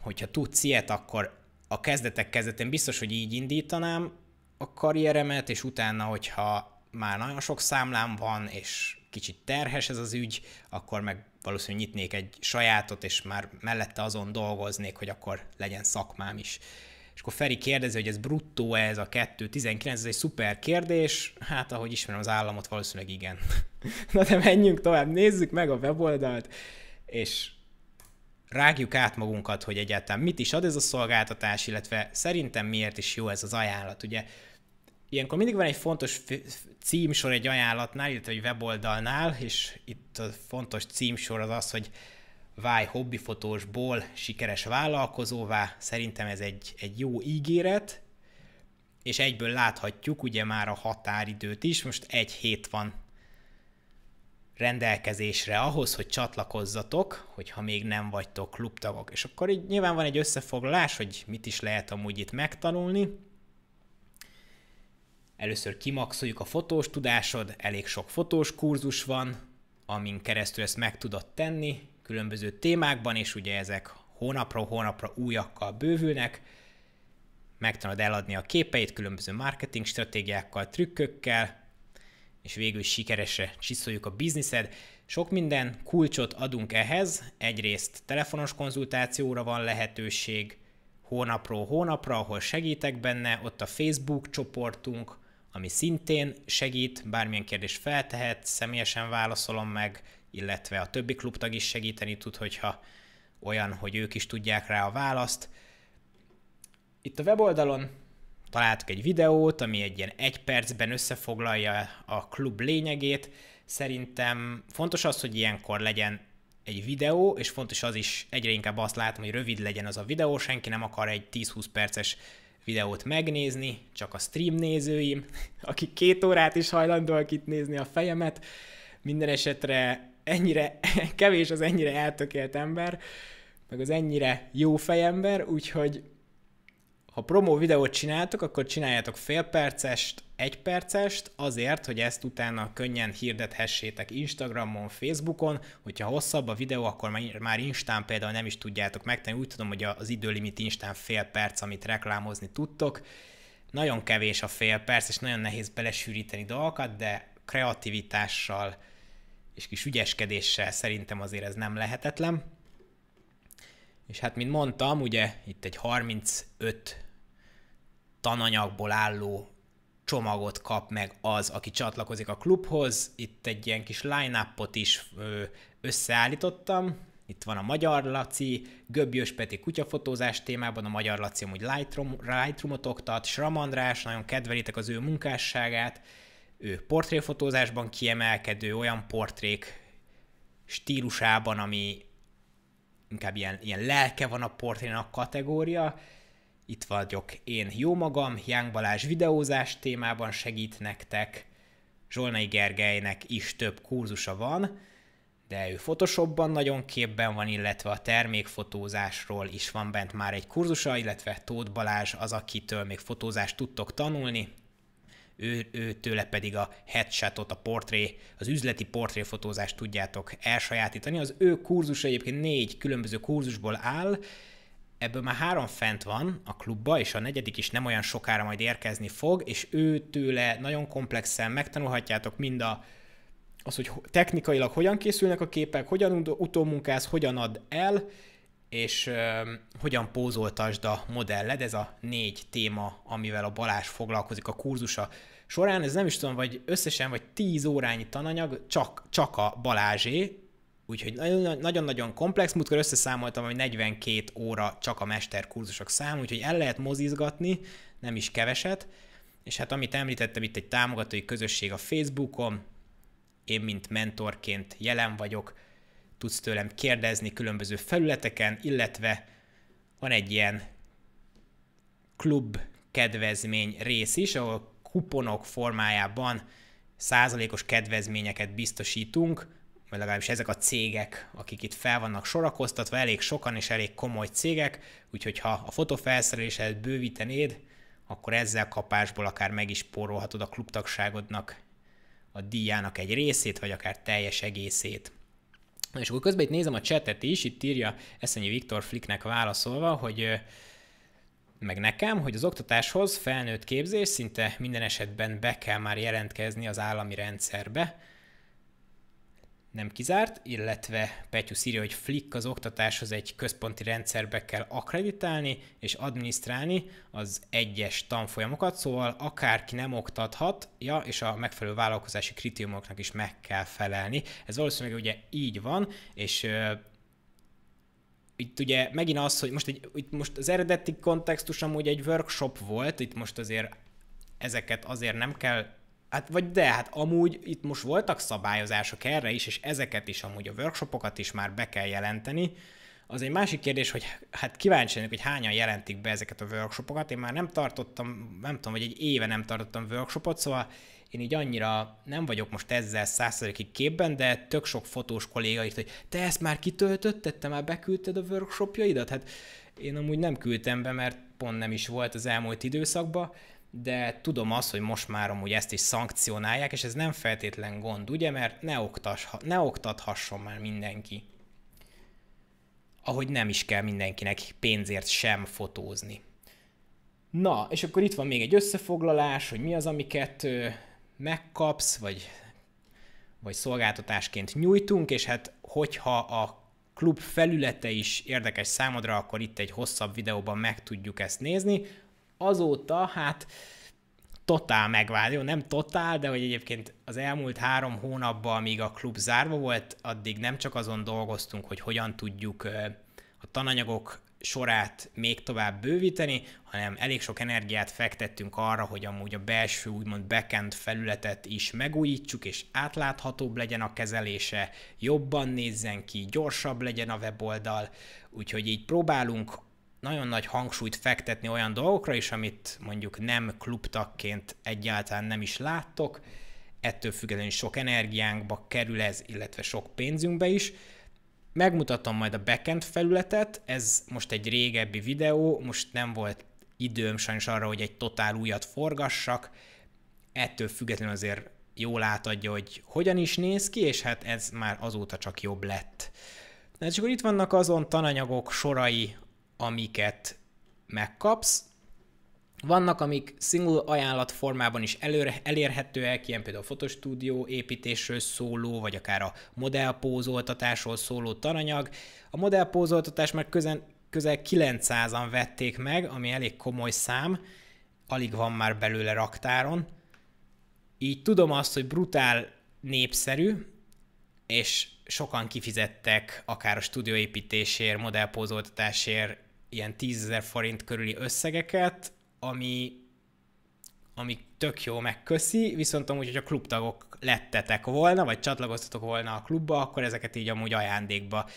Hogyha tudsz ilyet, akkor a kezdetek kezdetén biztos, hogy így indítanám a karrieremet, és utána, hogyha már nagyon sok számlám van, és kicsit terhes ez az ügy, akkor meg valószínűleg nyitnék egy sajátot, és már mellette azon dolgoznék, hogy akkor legyen szakmám is. És akkor Feri kérdezi, hogy ez bruttó -e ez a 219, ez egy szuper kérdés, hát ahogy ismerem az államot, valószínűleg igen. [LAUGHS] Na de menjünk tovább, nézzük meg a weboldalt, és rágjuk át magunkat, hogy egyáltalán mit is ad ez a szolgáltatás, illetve szerintem miért is jó ez az ajánlat. Ugye Ilyenkor mindig van egy fontos címsor egy ajánlatnál, illetve egy weboldalnál, és itt a fontos címsor az az, hogy válj hobbifotósból sikeres vállalkozóvá. Szerintem ez egy, egy jó ígéret, és egyből láthatjuk ugye már a határidőt is, most egy hét van rendelkezésre ahhoz, hogy csatlakozzatok, hogyha még nem vagytok klubtagok. És akkor így nyilván van egy összefoglalás, hogy mit is lehet amúgy itt megtanulni, Először kimaxoljuk a fotós tudásod, elég sok fotós kurzus van, amin keresztül ezt meg tudod tenni különböző témákban, és ugye ezek hónapról hónapra újakkal bővülnek, megtanod eladni a képeit különböző marketing stratégiákkal, trükkökkel, és végül sikeresen csiszoljuk a bizniszed. Sok minden kulcsot adunk ehhez, egyrészt telefonos konzultációra van lehetőség, hónapról hónapra, ahol segítek benne, ott a Facebook csoportunk, ami szintén segít, bármilyen kérdést feltehet, személyesen válaszolom meg, illetve a többi klubtag is segíteni tud, hogyha olyan, hogy ők is tudják rá a választ. Itt a weboldalon találtuk egy videót, ami egy ilyen egy percben összefoglalja a klub lényegét. Szerintem fontos az, hogy ilyenkor legyen egy videó, és fontos az is, egyre inkább azt látom, hogy rövid legyen az a videó, senki nem akar egy 10-20 perces videót megnézni, csak a stream nézőim, [LAUGHS] akik két órát is hajlandóak itt nézni a fejemet, minden esetre ennyire [LAUGHS] kevés az ennyire eltökélt ember, meg az ennyire jó fejember, úgyhogy ha promó videót csináltok, akkor csináljátok fél percest, egy percest, azért, hogy ezt utána könnyen hirdethessétek Instagramon, Facebookon, hogyha hosszabb a videó, akkor már Instán például nem is tudjátok megtenni, úgy tudom, hogy az időlimit Instán fél perc, amit reklámozni tudtok, nagyon kevés a fél perc, és nagyon nehéz belesűríteni dolgokat, de kreativitással és kis ügyeskedéssel szerintem azért ez nem lehetetlen. És hát, mint mondtam, ugye itt egy 35 tananyagból álló csomagot kap meg az, aki csatlakozik a klubhoz. Itt egy ilyen kis line-upot is összeállítottam. Itt van a Magyar Laci, Göbjös Peti kutyafotózás témában, a Magyar Laci amúgy Lightroom, Lightroomot oktat, Sram András, nagyon kedvelitek az ő munkásságát, ő portréfotózásban kiemelkedő, olyan portrék stílusában, ami inkább ilyen, ilyen lelke van a portrénak kategória. Itt vagyok én jó magam, Jánk Balázs videózás témában segít nektek, Zsolnai Gergelynek is több kurzusa van, de ő Photoshopban nagyon képben van, illetve a termékfotózásról is van bent már egy kurzusa, illetve Tóth Balázs az, akitől még fotózást tudtok tanulni, ő, ő tőle pedig a headshotot, a portré, az üzleti portréfotózást tudjátok elsajátítani. Az ő kurzus egyébként négy különböző kurzusból áll, ebből már három fent van a klubba, és a negyedik is nem olyan sokára majd érkezni fog, és ő tőle nagyon komplexen megtanulhatjátok mind a az, hogy technikailag hogyan készülnek a képek, hogyan utómunkáz, hogyan ad el, és ö, hogyan pózoltasd a modelled, ez a négy téma, amivel a Balázs foglalkozik a kurzusa során, ez nem is tudom, vagy összesen, vagy 10 órányi tananyag csak, csak a Balázsé, úgyhogy nagyon-nagyon komplex, múltkor összeszámoltam, hogy 42 óra csak a mesterkurzusok szám, úgyhogy el lehet mozizgatni, nem is keveset, és hát amit említettem, itt egy támogatói közösség a Facebookon, én mint mentorként jelen vagyok, tudsz tőlem kérdezni különböző felületeken, illetve van egy ilyen klub kedvezmény rész is, ahol kuponok formájában százalékos kedvezményeket biztosítunk, vagy legalábbis ezek a cégek, akik itt fel vannak sorakoztatva, elég sokan és elég komoly cégek, úgyhogy ha a fotofelszerelésedet bővítenéd, akkor ezzel kapásból akár meg is porolhatod a klubtagságodnak a díjának egy részét, vagy akár teljes egészét. És akkor közben itt nézem a csetet is, itt írja Eszenyi Viktor Flicknek válaszolva, hogy meg nekem, hogy az oktatáshoz felnőtt képzés szinte minden esetben be kell már jelentkezni az állami rendszerbe, nem kizárt, illetve Petyu írja, hogy Flick az oktatáshoz egy központi rendszerbe kell akreditálni és adminisztrálni az egyes tanfolyamokat, szóval akárki nem oktathat, ja, és a megfelelő vállalkozási kritériumoknak is meg kell felelni. Ez valószínűleg ugye így van, és itt ugye megint az, hogy most, egy, itt most az eredeti kontextus amúgy egy workshop volt, itt most azért ezeket azért nem kell Hát vagy de, hát amúgy itt most voltak szabályozások erre is, és ezeket is amúgy a workshopokat is már be kell jelenteni. Az egy másik kérdés, hogy hát kíváncsi vagyok, hogy hányan jelentik be ezeket a workshopokat. Én már nem tartottam, nem tudom, hogy egy éve nem tartottam workshopot, szóval én így annyira nem vagyok most ezzel százszerűkig képben, de tök sok fotós kolléga írt, hogy te ezt már kitöltötted, te már beküldted a workshopjaidat? Hát én amúgy nem küldtem be, mert pont nem is volt az elmúlt időszakban, de tudom azt, hogy most már amúgy ezt is szankcionálják, és ez nem feltétlen gond, ugye, mert ne, oktas, ne oktathasson már mindenki. Ahogy nem is kell mindenkinek pénzért sem fotózni. Na, és akkor itt van még egy összefoglalás, hogy mi az, amiket megkapsz, vagy, vagy szolgáltatásként nyújtunk, és hát hogyha a klub felülete is érdekes számodra, akkor itt egy hosszabb videóban meg tudjuk ezt nézni. Azóta hát totál megvált, nem totál, de hogy egyébként az elmúlt három hónapban, amíg a klub zárva volt, addig nem csak azon dolgoztunk, hogy hogyan tudjuk a tananyagok sorát még tovább bővíteni, hanem elég sok energiát fektettünk arra, hogy amúgy a belső úgymond backend felületet is megújítsuk, és átláthatóbb legyen a kezelése, jobban nézzen ki, gyorsabb legyen a weboldal, úgyhogy így próbálunk nagyon nagy hangsúlyt fektetni olyan dolgokra is, amit mondjuk nem klubtakként egyáltalán nem is láttok, ettől függetlenül sok energiánkba kerül ez, illetve sok pénzünkbe is, Megmutatom majd a backend felületet, ez most egy régebbi videó, most nem volt időm sajnos arra, hogy egy totál újat forgassak, ettől függetlenül azért jól átadja, hogy hogyan is néz ki, és hát ez már azóta csak jobb lett. Na, és akkor itt vannak azon tananyagok sorai, amiket megkapsz. Vannak, amik single ajánlat formában is előre, elérhetőek, ilyen például a fotostúdió építésről szóló, vagy akár a modellpózoltatásról szóló tananyag. A modellpózoltatás már közel, közel 900-an vették meg, ami elég komoly szám, alig van már belőle raktáron. Így tudom azt, hogy brutál népszerű, és sokan kifizettek akár a stúdióépítésért, modellpózoltatásért ilyen 10 forint körüli összegeket, ami, ami tök jó megköszi, viszont amúgy, hogyha klubtagok lettetek volna, vagy csatlakoztatok volna a klubba, akkor ezeket így amúgy ajándékba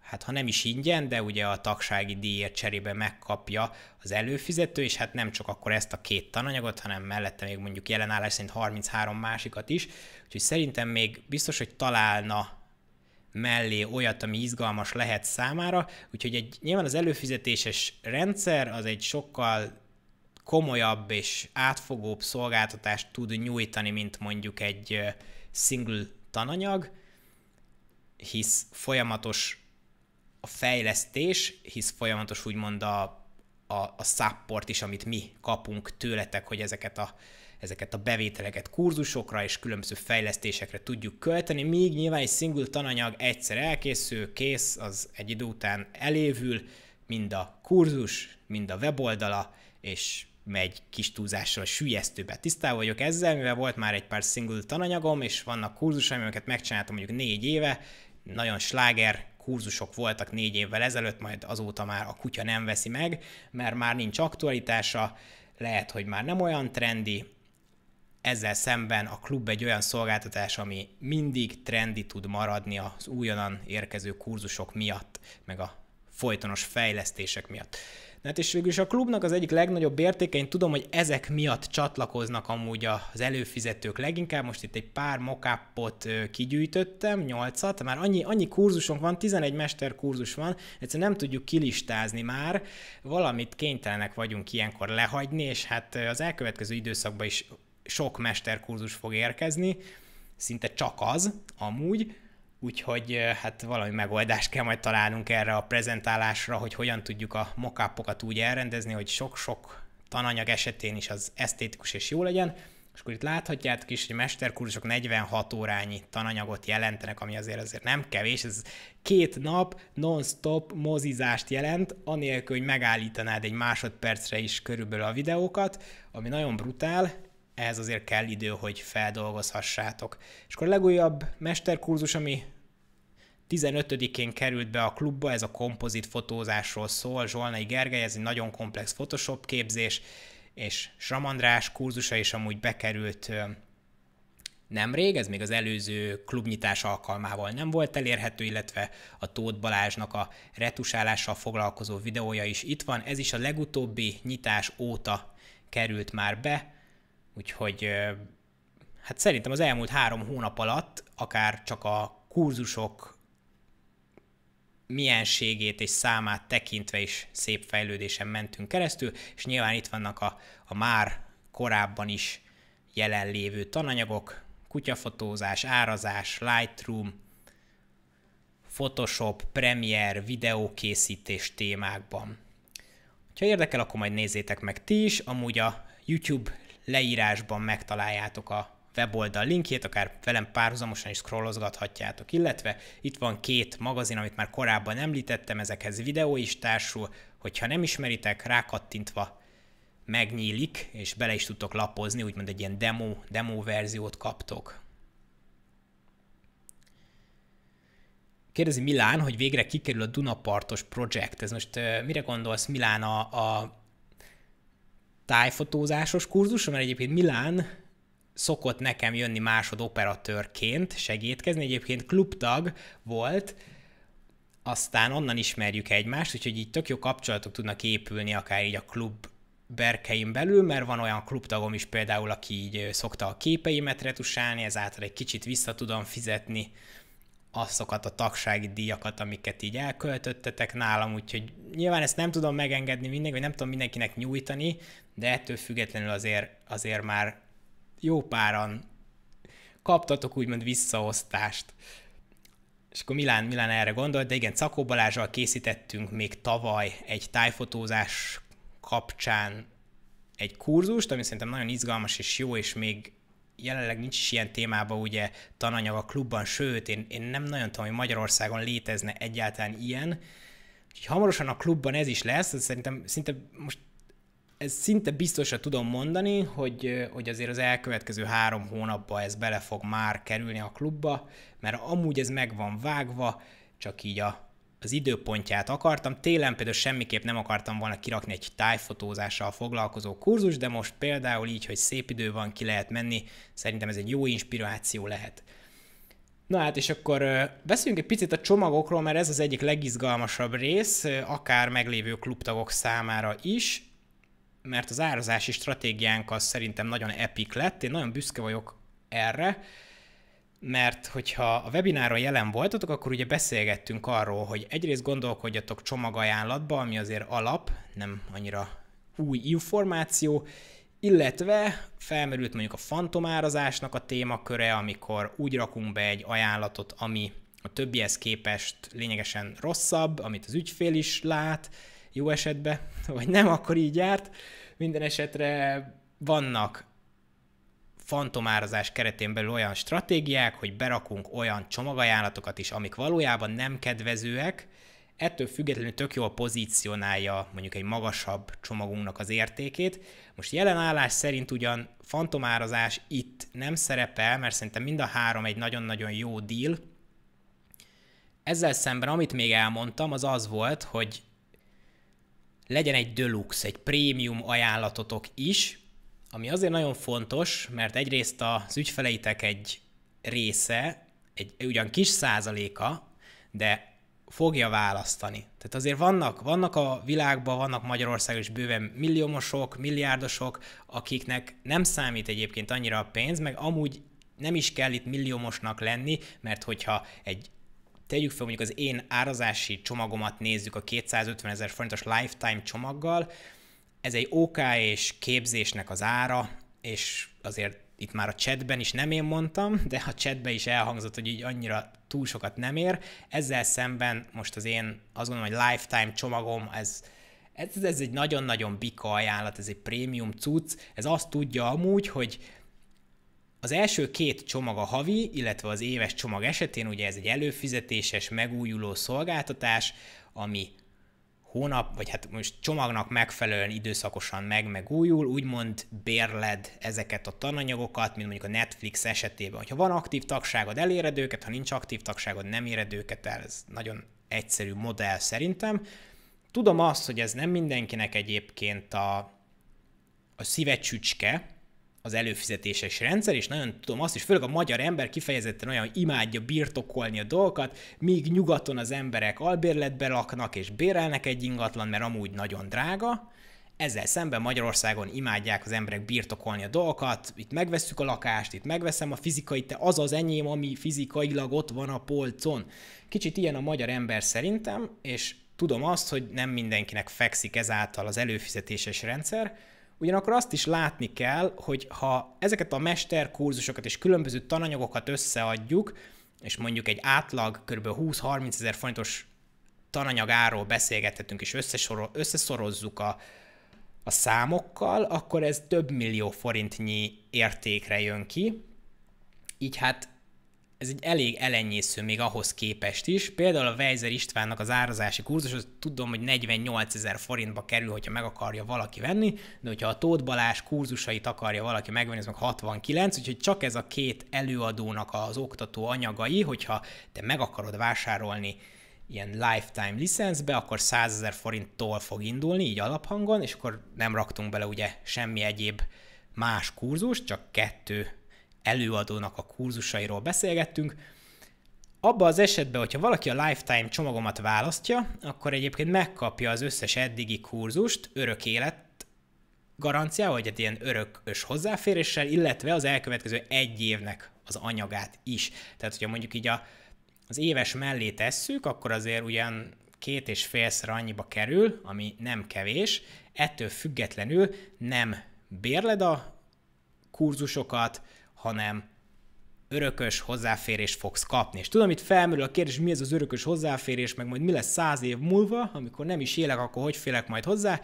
hát ha nem is ingyen, de ugye a tagsági díjért cserébe megkapja az előfizető, és hát nem csak akkor ezt a két tananyagot, hanem mellette még mondjuk jelenállás szerint 33 másikat is, úgyhogy szerintem még biztos, hogy találna mellé olyat, ami izgalmas lehet számára, úgyhogy egy, nyilván az előfizetéses rendszer az egy sokkal komolyabb és átfogóbb szolgáltatást tud nyújtani, mint mondjuk egy single tananyag, hisz folyamatos a fejlesztés, hisz folyamatos úgymond a, a, a support is, amit mi kapunk tőletek, hogy ezeket a, ezeket a bevételeket kurzusokra és különböző fejlesztésekre tudjuk költeni, míg nyilván egy single tananyag egyszer elkészül, kész, az egy idő után elévül, mind a kurzus, mind a weboldala, és megy kis túlzással sűjesztőbe. Tisztában vagyok ezzel, mivel volt már egy pár single tananyagom, és vannak kurzusaim, amiket megcsináltam mondjuk négy éve, nagyon sláger kurzusok voltak négy évvel ezelőtt, majd azóta már a kutya nem veszi meg, mert már nincs aktualitása, lehet, hogy már nem olyan trendi, ezzel szemben a klub egy olyan szolgáltatás, ami mindig trendi tud maradni az újonnan érkező kurzusok miatt, meg a folytonos fejlesztések miatt. Hát és végül is a klubnak az egyik legnagyobb értéke, én tudom, hogy ezek miatt csatlakoznak amúgy az előfizetők leginkább, most itt egy pár mokápot kigyűjtöttem, nyolcat, már annyi, annyi kurzusunk van, 11 mester kurzus van, egyszerűen nem tudjuk kilistázni már, valamit kénytelenek vagyunk ilyenkor lehagyni, és hát az elkövetkező időszakban is sok mesterkurzus fog érkezni, szinte csak az, amúgy, Úgyhogy hát valami megoldást kell majd találnunk erre a prezentálásra, hogy hogyan tudjuk a mockupokat úgy elrendezni, hogy sok-sok tananyag esetén is az esztétikus és jó legyen. És akkor itt láthatjátok is, hogy a mesterkurzusok 46 órányi tananyagot jelentenek, ami azért azért nem kevés, ez két nap non-stop mozizást jelent, anélkül, hogy megállítanád egy másodpercre is körülbelül a videókat, ami nagyon brutál, ehhez azért kell idő, hogy feldolgozhassátok. És akkor a legújabb mesterkurzus, ami 15-én került be a klubba, ez a kompozit fotózásról szól, Zsolnai Gergely, ez egy nagyon komplex Photoshop képzés, és Sramandrás kurzusa is amúgy bekerült nemrég, ez még az előző klubnyitás alkalmával nem volt elérhető, illetve a Tóth Balázsnak a retusálással foglalkozó videója is itt van, ez is a legutóbbi nyitás óta került már be, Úgyhogy hát szerintem az elmúlt három hónap alatt akár csak a kurzusok mienségét és számát tekintve is szép fejlődésen mentünk keresztül, és nyilván itt vannak a, a már korábban is jelenlévő tananyagok, kutyafotózás, árazás, Lightroom, Photoshop, Premiere, videókészítés témákban. Ha érdekel, akkor majd nézzétek meg ti is, amúgy a YouTube leírásban megtaláljátok a weboldal linkjét, akár velem párhuzamosan is scrollozgathatjátok, illetve itt van két magazin, amit már korábban említettem, ezekhez videó is társul, hogyha nem ismeritek, rákattintva megnyílik, és bele is tudtok lapozni, úgymond egy ilyen demo, demo verziót kaptok. Kérdezi Milán, hogy végre kikerül a Dunapartos projekt. Ez most mire gondolsz Milán a, a tájfotózásos kurzus, mert egyébként Milán szokott nekem jönni másod operatőrként segítkezni, egyébként klubtag volt, aztán onnan ismerjük egymást, úgyhogy így tök jó kapcsolatok tudnak épülni akár így a klub berkeim belül, mert van olyan klubtagom is például, aki így szokta a képeimet retusálni, ezáltal egy kicsit vissza tudom fizetni azokat a tagsági díjakat, amiket így elköltöttetek nálam, úgyhogy nyilván ezt nem tudom megengedni mindenki, vagy nem tudom mindenkinek nyújtani, de ettől függetlenül azért, azért már jó páran kaptatok úgymond visszaosztást. És akkor Milán, Milán erre gondolt, de igen, Cakó Balázsral készítettünk még tavaly egy tájfotózás kapcsán egy kurzust, ami szerintem nagyon izgalmas és jó, és még jelenleg nincs is ilyen témában ugye tananyag a klubban, sőt, én, én nem nagyon tudom, hogy Magyarországon létezne egyáltalán ilyen. Úgyhogy hamarosan a klubban ez is lesz, ez szerintem szinte most ez szinte biztosan tudom mondani, hogy, hogy azért az elkövetkező három hónapban ez bele fog már kerülni a klubba, mert amúgy ez meg van vágva, csak így a az időpontját akartam. Télen például semmiképp nem akartam volna kirakni egy tájfotózással foglalkozó kurzus, de most például így, hogy szép idő van, ki lehet menni, szerintem ez egy jó inspiráció lehet. Na hát, és akkor beszéljünk egy picit a csomagokról, mert ez az egyik legizgalmasabb rész, akár meglévő klubtagok számára is, mert az árazási stratégiánk az szerintem nagyon epik lett, én nagyon büszke vagyok erre, mert hogyha a webináron jelen voltatok, akkor ugye beszélgettünk arról, hogy egyrészt gondolkodjatok csomagajánlatba, ami azért alap, nem annyira új információ, illetve felmerült mondjuk a fantomárazásnak a témaköre, amikor úgy rakunk be egy ajánlatot, ami a többihez képest lényegesen rosszabb, amit az ügyfél is lát, jó esetben, [LAUGHS] vagy nem, akkor így járt. Minden esetre vannak fantomározás keretén belül olyan stratégiák, hogy berakunk olyan csomagajánlatokat is, amik valójában nem kedvezőek, ettől függetlenül tök jól pozícionálja mondjuk egy magasabb csomagunknak az értékét. Most jelen állás szerint ugyan fantomározás itt nem szerepel, mert szerintem mind a három egy nagyon-nagyon jó deal. Ezzel szemben, amit még elmondtam, az az volt, hogy legyen egy deluxe, egy prémium ajánlatotok is, ami azért nagyon fontos, mert egyrészt az ügyfeleitek egy része, egy ugyan kis százaléka, de fogja választani. Tehát azért vannak, vannak a világban, vannak Magyarország is bőven milliómosok, milliárdosok, akiknek nem számít egyébként annyira a pénz, meg amúgy nem is kell itt milliómosnak lenni, mert hogyha egy tegyük fel mondjuk az én árazási csomagomat nézzük a 250 ezer forintos lifetime csomaggal, ez egy OK és képzésnek az ára, és azért itt már a chatben is nem én mondtam, de a chatben is elhangzott, hogy így annyira túl sokat nem ér. Ezzel szemben most az én azt gondolom, hogy lifetime csomagom, ez, ez, ez egy nagyon-nagyon bika ajánlat, ez egy prémium cucc, ez azt tudja amúgy, hogy az első két csomag a havi, illetve az éves csomag esetén, ugye ez egy előfizetéses, megújuló szolgáltatás, ami hónap, vagy hát most csomagnak megfelelően időszakosan meg megújul, úgymond bérled ezeket a tananyagokat, mint mondjuk a Netflix esetében. ha van aktív tagságod, eléred őket, ha nincs aktív tagságod, nem éred őket el. Ez nagyon egyszerű modell szerintem. Tudom azt, hogy ez nem mindenkinek egyébként a, a szívecsücske, az előfizetéses rendszer, és nagyon tudom azt is, főleg a magyar ember kifejezetten olyan, hogy imádja birtokolni a dolgokat, míg nyugaton az emberek albérletbe laknak és bérelnek egy ingatlan, mert amúgy nagyon drága, ezzel szemben Magyarországon imádják az emberek birtokolni a dolgokat, itt megveszük a lakást, itt megveszem a fizikai, te az az enyém, ami fizikailag ott van a polcon. Kicsit ilyen a magyar ember szerintem, és tudom azt, hogy nem mindenkinek fekszik ezáltal az előfizetéses rendszer, Ugyanakkor azt is látni kell, hogy ha ezeket a mesterkurzusokat és különböző tananyagokat összeadjuk, és mondjuk egy átlag kb. 20-30 ezer forintos tananyagáról beszélgethetünk, és összesoro- összeszorozzuk a, a számokkal, akkor ez több millió forintnyi értékre jön ki. Így hát ez egy elég elenyésző még ahhoz képest is. Például a Weiser Istvánnak az árazási kurzus, az tudom, hogy 48 ezer forintba kerül, hogyha meg akarja valaki venni, de hogyha a Tóth Balázs kurzusait akarja valaki megvenni, az meg 69, úgyhogy csak ez a két előadónak az oktató anyagai, hogyha te meg akarod vásárolni ilyen lifetime licenszbe, akkor 100 ezer forinttól fog indulni, így alaphangon, és akkor nem raktunk bele ugye semmi egyéb más kurzus, csak kettő előadónak a kurzusairól beszélgettünk. Abba az esetben, hogyha valaki a Lifetime csomagomat választja, akkor egyébként megkapja az összes eddigi kurzust örök élet garancia, vagy egy hát ilyen örökös hozzáféréssel, illetve az elkövetkező egy évnek az anyagát is. Tehát, hogyha mondjuk így a, az éves mellé tesszük, akkor azért ugyan két és félszer annyiba kerül, ami nem kevés, ettől függetlenül nem bérled a kurzusokat, hanem örökös hozzáférés fogsz kapni. És tudom, itt felmerül a kérdés, mi ez az örökös hozzáférés, meg majd mi lesz száz év múlva, amikor nem is élek, akkor hogy félek majd hozzá.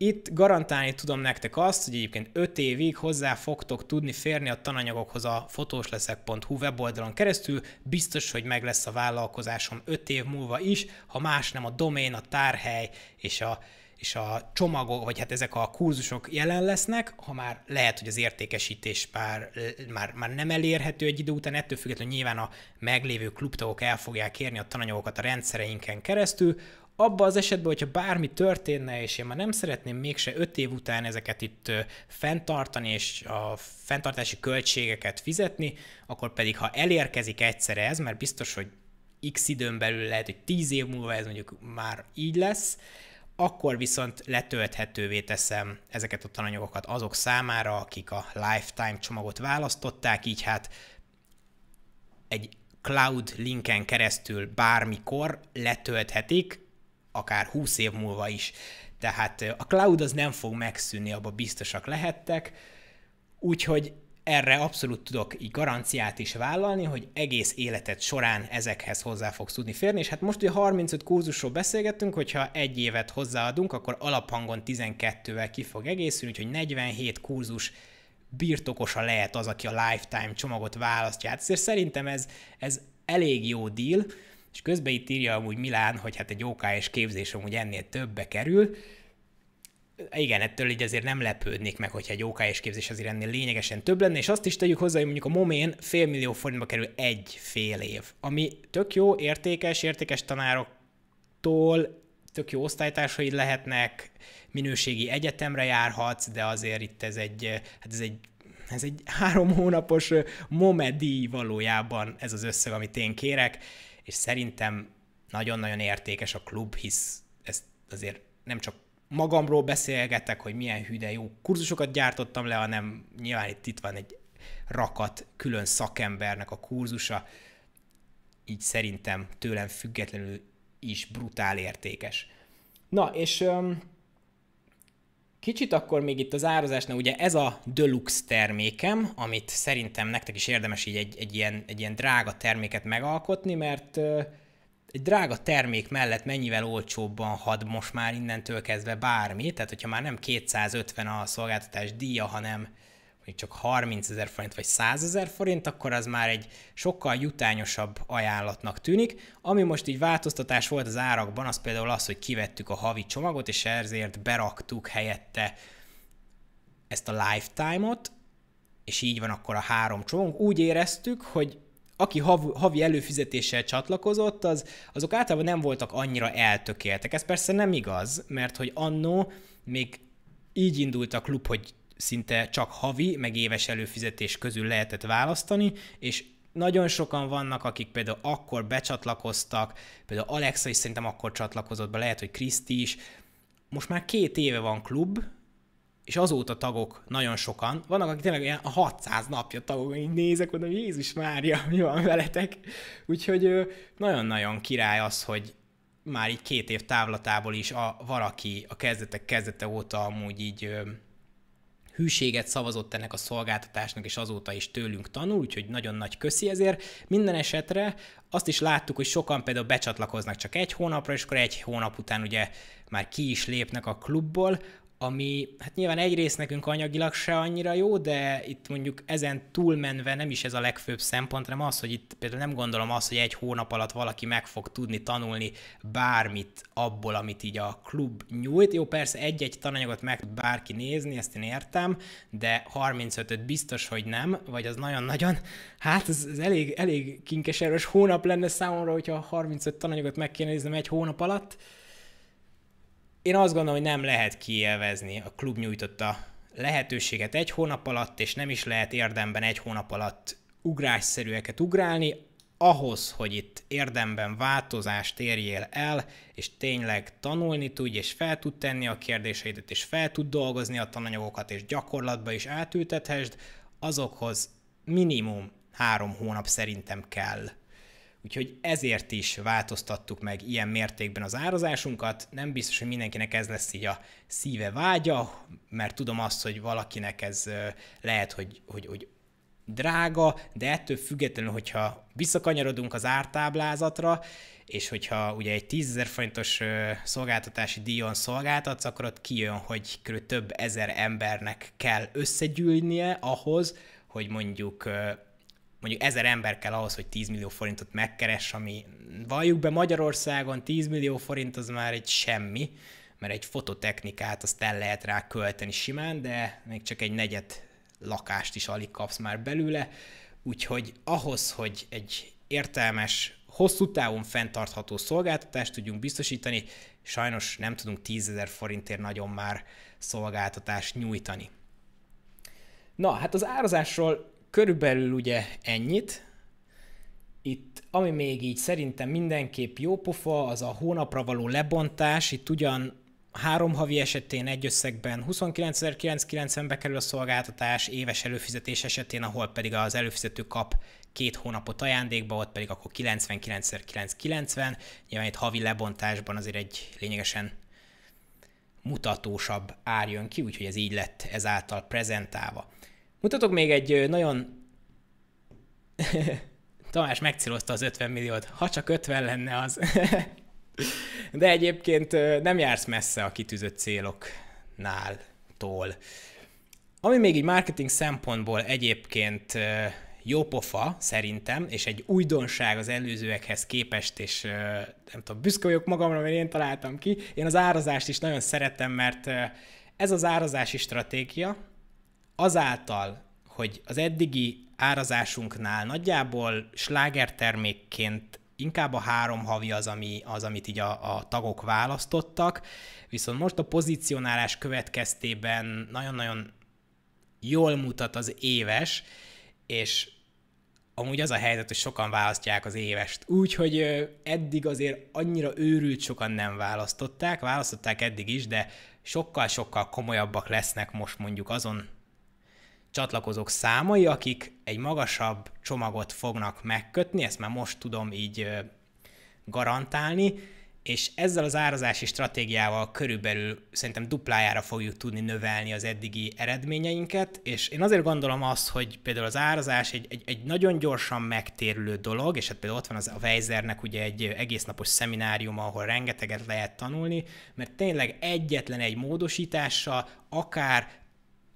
Itt garantálni tudom nektek azt, hogy egyébként 5 évig hozzá fogtok tudni férni a tananyagokhoz a fotósleszek.hu weboldalon keresztül. Biztos, hogy meg lesz a vállalkozásom 5 év múlva is, ha más nem a domén, a tárhely és a és a csomagok, vagy hát ezek a kurzusok jelen lesznek, ha már lehet, hogy az értékesítés pár már, már nem elérhető egy idő után, ettől függetlenül nyilván a meglévő klubtagok el fogják kérni a tananyagokat a rendszereinken keresztül, abba az esetben, hogyha bármi történne, és én már nem szeretném mégse öt év után ezeket itt fenntartani, és a fenntartási költségeket fizetni, akkor pedig ha elérkezik egyszerre ez, mert biztos, hogy x időn belül lehet, hogy 10 év múlva ez mondjuk már így lesz, akkor viszont letölthetővé teszem ezeket a tananyagokat azok számára, akik a Lifetime csomagot választották, így hát egy cloud linken keresztül bármikor letölthetik, akár 20 év múlva is. Tehát a cloud az nem fog megszűnni, abba biztosak lehettek, úgyhogy erre abszolút tudok így garanciát is vállalni, hogy egész életed során ezekhez hozzá fogsz tudni férni, és hát most ugye 35 kurzusról beszélgettünk, hogyha egy évet hozzáadunk, akkor alaphangon 12-vel ki fog egészülni, úgyhogy 47 kurzus birtokosa lehet az, aki a lifetime csomagot választja. Hát ezért szerintem ez, ez elég jó deal, és közben itt írja amúgy Milán, hogy hát egy OK és képzés amúgy ennél többe kerül, igen, ettől így azért nem lepődnék meg, hogyha egy OKS képzés azért ennél lényegesen több lenne, és azt is tegyük hozzá, hogy mondjuk a momén fél millió forintba kerül egy fél év, ami tök jó, értékes, értékes tanároktól, tök jó osztálytársaid lehetnek, minőségi egyetemre járhatsz, de azért itt ez egy, hát ez egy ez egy [LAUGHS] három hónapos momedi valójában ez az összeg, amit én kérek, és szerintem nagyon-nagyon értékes a klub, hisz ez azért nem csak magamról beszélgetek, hogy milyen hű, de jó kurzusokat gyártottam le, hanem nyilván itt, itt van egy rakat külön szakembernek a kurzusa, így szerintem tőlem függetlenül is brutál értékes. Na, és um, kicsit akkor még itt az árazásnál, ugye ez a Deluxe termékem, amit szerintem nektek is érdemes így egy, egy, ilyen, egy ilyen drága terméket megalkotni, mert uh, egy drága termék mellett mennyivel olcsóbban had most már innentől kezdve bármi, tehát hogyha már nem 250 a szolgáltatás díja, hanem mondjuk csak 30 ezer forint vagy 100 ezer forint, akkor az már egy sokkal jutányosabb ajánlatnak tűnik. Ami most így változtatás volt az árakban, az például az, hogy kivettük a havi csomagot, és ezért beraktuk helyette ezt a lifetime-ot, és így van akkor a három csomag. Úgy éreztük, hogy aki hav, havi előfizetéssel csatlakozott, az, azok általában nem voltak annyira eltökéltek. Ez persze nem igaz, mert hogy annó még így indult a klub, hogy szinte csak havi, meg éves előfizetés közül lehetett választani, és nagyon sokan vannak, akik például akkor becsatlakoztak, például Alexa is szerintem akkor csatlakozott be, lehet, hogy Kriszti is. Most már két éve van klub, és azóta tagok nagyon sokan, vannak, akik tényleg ilyen 600 napja tagok, én nézek, mondom, Jézus Mária, [LAUGHS] mi van veletek? Úgyhogy nagyon-nagyon király az, hogy már így két év távlatából is a valaki a kezdetek kezdete óta amúgy így ö, hűséget szavazott ennek a szolgáltatásnak, és azóta is tőlünk tanul, úgyhogy nagyon nagy köszi ezért. Minden esetre azt is láttuk, hogy sokan például becsatlakoznak csak egy hónapra, és akkor egy hónap után ugye már ki is lépnek a klubból, ami hát nyilván egyrészt nekünk anyagilag se annyira jó, de itt mondjuk ezen túlmenve nem is ez a legfőbb szempont, hanem az, hogy itt például nem gondolom azt, hogy egy hónap alatt valaki meg fog tudni tanulni bármit abból, amit így a klub nyújt. Jó, persze egy-egy tananyagot meg tud bárki nézni, ezt én értem, de 35-öt biztos, hogy nem, vagy az nagyon-nagyon, hát ez, ez elég, elég kinkeserős hónap lenne számomra, hogyha 35 tananyagot meg kéne néznem egy hónap alatt, én azt gondolom, hogy nem lehet kielvezni a klub nyújtotta lehetőséget egy hónap alatt, és nem is lehet érdemben egy hónap alatt ugrásszerűeket ugrálni, ahhoz, hogy itt érdemben változást érjél el, és tényleg tanulni tudj, és fel tud tenni a kérdéseidet, és fel tud dolgozni a tananyagokat, és gyakorlatba is átültethesd, azokhoz minimum három hónap szerintem kell. Úgyhogy ezért is változtattuk meg ilyen mértékben az árazásunkat. Nem biztos, hogy mindenkinek ez lesz így a szíve vágya, mert tudom azt, hogy valakinek ez lehet, hogy, hogy, hogy drága, de ettől függetlenül, hogyha visszakanyarodunk az ártáblázatra, és hogyha ugye egy 10.000 forintos szolgáltatási díjon szolgáltatsz, akkor ott kijön, hogy kb. több ezer embernek kell összegyűlnie ahhoz, hogy mondjuk mondjuk ezer ember kell ahhoz, hogy 10 millió forintot megkeress, ami valljuk be Magyarországon 10 millió forint az már egy semmi, mert egy fototechnikát azt el lehet rá költeni simán, de még csak egy negyed lakást is alig kapsz már belőle, úgyhogy ahhoz, hogy egy értelmes, hosszú távon fenntartható szolgáltatást tudjunk biztosítani, sajnos nem tudunk 10 ezer forintért nagyon már szolgáltatást nyújtani. Na, hát az árazásról körülbelül ugye ennyit. Itt, ami még így szerintem mindenképp jó pofa, az a hónapra való lebontás. Itt ugyan három havi esetén egy összegben 29.990-be kerül a szolgáltatás, éves előfizetés esetén, ahol pedig az előfizető kap két hónapot ajándékba, ott pedig akkor 99.990. Nyilván itt havi lebontásban azért egy lényegesen mutatósabb ár jön ki, úgyhogy ez így lett ezáltal prezentálva. Mutatok még egy nagyon... [LAUGHS] Tamás megcélozta az 50 milliót. Ha csak 50 lenne az. [LAUGHS] De egyébként nem jársz messze a kitűzött céloknál, tól. Ami még egy marketing szempontból egyébként jó pofa, szerintem, és egy újdonság az előzőekhez képest, és nem tudom, büszke vagyok magamra, mert én találtam ki. Én az árazást is nagyon szeretem, mert ez az árazási stratégia, azáltal, hogy az eddigi árazásunknál nagyjából slágertermékként inkább a három havi az, ami, az amit így a, a tagok választottak, viszont most a pozícionálás következtében nagyon-nagyon jól mutat az éves, és amúgy az a helyzet, hogy sokan választják az évest. Úgyhogy eddig azért annyira őrült sokan nem választották, választották eddig is, de sokkal-sokkal komolyabbak lesznek most mondjuk azon csatlakozók számai, akik egy magasabb csomagot fognak megkötni, ezt már most tudom így garantálni, és ezzel az árazási stratégiával körülbelül szerintem duplájára fogjuk tudni növelni az eddigi eredményeinket, és én azért gondolom azt, hogy például az árazás egy, egy, egy nagyon gyorsan megtérülő dolog, és hát például ott van az, a Weizernek ugye egy egésznapos szeminárium, ahol rengeteget lehet tanulni, mert tényleg egyetlen egy módosítással akár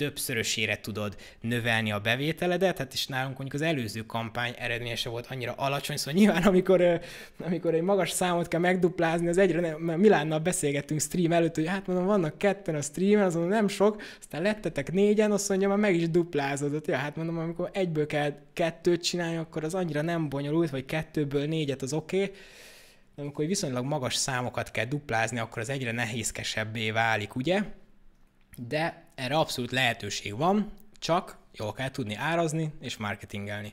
többszörösére tudod növelni a bevételedet, hát és nálunk mondjuk az előző kampány eredményese volt annyira alacsony, szóval nyilván amikor, amikor egy magas számot kell megduplázni, az egyre nem, mert Milánnal beszélgettünk stream előtt, hogy hát mondom, vannak ketten a streamen, azon nem sok, aztán lettetek négyen, azt mondja, már meg is duplázódott. Ja, hát mondom, amikor egyből kell kettőt csinálni, akkor az annyira nem bonyolult, vagy kettőből négyet az oké, okay, de amikor viszonylag magas számokat kell duplázni, akkor az egyre nehézkesebbé válik, ugye? De erre abszolút lehetőség van, csak jól kell tudni árazni és marketingelni.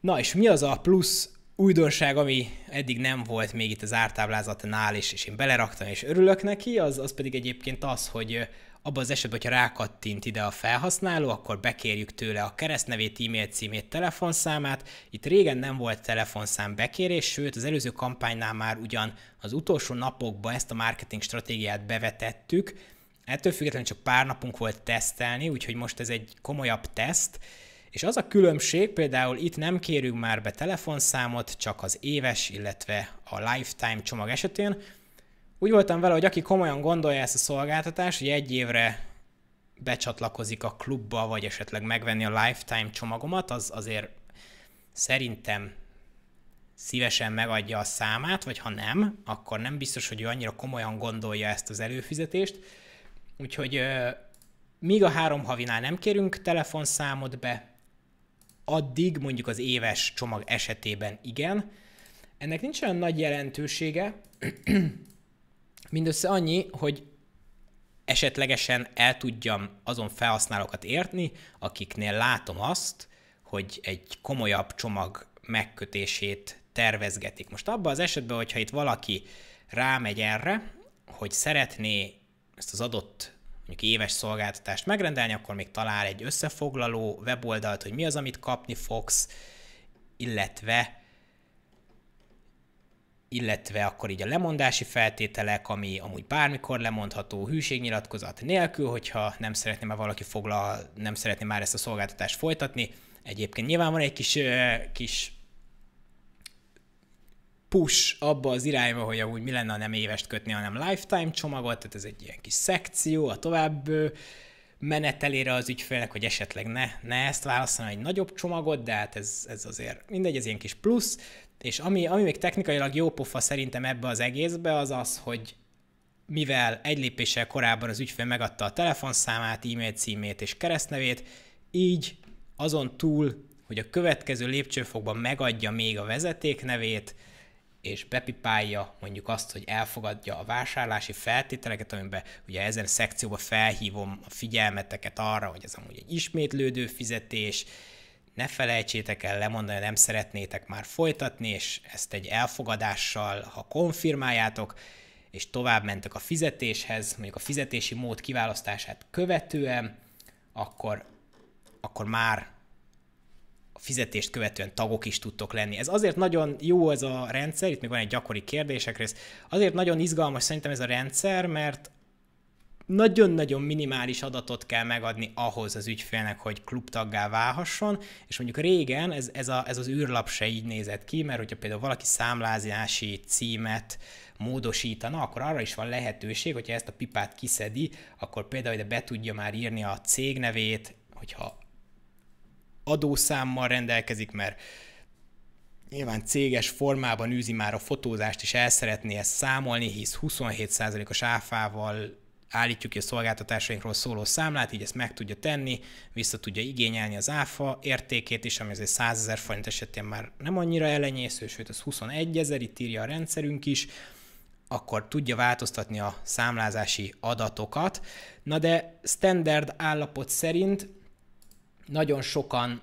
Na és mi az a plusz újdonság, ami eddig nem volt még itt az ártáblázatnál, és, és én beleraktam, és örülök neki, az, az pedig egyébként az, hogy abban az esetben, hogyha rákattint ide a felhasználó, akkor bekérjük tőle a keresztnevét, e-mail címét, telefonszámát. Itt régen nem volt telefonszám bekérés, sőt az előző kampánynál már ugyan az utolsó napokban ezt a marketing stratégiát bevetettük, Ettől függetlenül csak pár napunk volt tesztelni, úgyhogy most ez egy komolyabb teszt, és az a különbség, például itt nem kérünk már be telefonszámot, csak az éves, illetve a lifetime csomag esetén. Úgy voltam vele, hogy aki komolyan gondolja ezt a szolgáltatást, hogy egy évre becsatlakozik a klubba, vagy esetleg megvenni a lifetime csomagomat, az azért szerintem szívesen megadja a számát, vagy ha nem, akkor nem biztos, hogy ő annyira komolyan gondolja ezt az előfizetést, Úgyhogy míg a három havinál nem kérünk telefonszámot be, addig mondjuk az éves csomag esetében igen. Ennek nincs olyan nagy jelentősége, [CLEARS THROAT] mindössze annyi, hogy esetlegesen el tudjam azon felhasználókat értni, akiknél látom azt, hogy egy komolyabb csomag megkötését tervezgetik. Most abban az esetben, hogyha itt valaki rámegy erre, hogy szeretné ezt az adott mondjuk éves szolgáltatást megrendelni, akkor még talál egy összefoglaló weboldalt, hogy mi az, amit kapni fogsz, illetve illetve akkor így a lemondási feltételek, ami amúgy bármikor lemondható hűségnyilatkozat nélkül, hogyha nem szeretné már valaki foglal, nem szeretné már ezt a szolgáltatást folytatni. Egyébként nyilván van egy kis, kis push abba az irányba, hogy amúgy mi lenne, ha nem évest kötni, hanem lifetime csomagot, tehát ez egy ilyen kis szekció, a tovább menetelére az ügyfélnek, hogy esetleg ne, ne ezt válaszolni egy nagyobb csomagot, de hát ez, ez azért mindegy, ez ilyen kis plusz, és ami, ami még technikailag jó pofa szerintem ebbe az egészbe, az az, hogy mivel egy lépéssel korábban az ügyfél megadta a telefonszámát, e-mail címét és keresztnevét, így azon túl, hogy a következő lépcsőfokban megadja még a vezetéknevét, és bepipálja mondjuk azt, hogy elfogadja a vásárlási feltételeket, amiben ugye ezen a szekcióban felhívom a figyelmeteket arra, hogy ez amúgy egy ismétlődő fizetés, ne felejtsétek el lemondani, nem szeretnétek már folytatni, és ezt egy elfogadással, ha konfirmáljátok, és tovább mentek a fizetéshez, mondjuk a fizetési mód kiválasztását követően, akkor, akkor már a fizetést követően tagok is tudtok lenni. Ez azért nagyon jó ez a rendszer, itt még van egy gyakori kérdések rész, azért nagyon izgalmas szerintem ez a rendszer, mert nagyon-nagyon minimális adatot kell megadni ahhoz az ügyfélnek, hogy klubtaggá válhasson, és mondjuk régen ez, ez, a, ez az űrlap se így nézett ki, mert hogyha például valaki számlázási címet módosítana, akkor arra is van lehetőség, hogyha ezt a pipát kiszedi, akkor például ide be tudja már írni a cégnevét, hogyha adószámmal rendelkezik, mert nyilván céges formában űzi már a fotózást, és el szeretné ezt számolni, hisz 27%-os áfával állítjuk ki a szolgáltatásainkról szóló számlát, így ezt meg tudja tenni, vissza tudja igényelni az áfa értékét is, ami azért 100 ezer forint esetén már nem annyira elenyésző, sőt az 21 ezer, itt írja a rendszerünk is, akkor tudja változtatni a számlázási adatokat. Na de standard állapot szerint nagyon sokan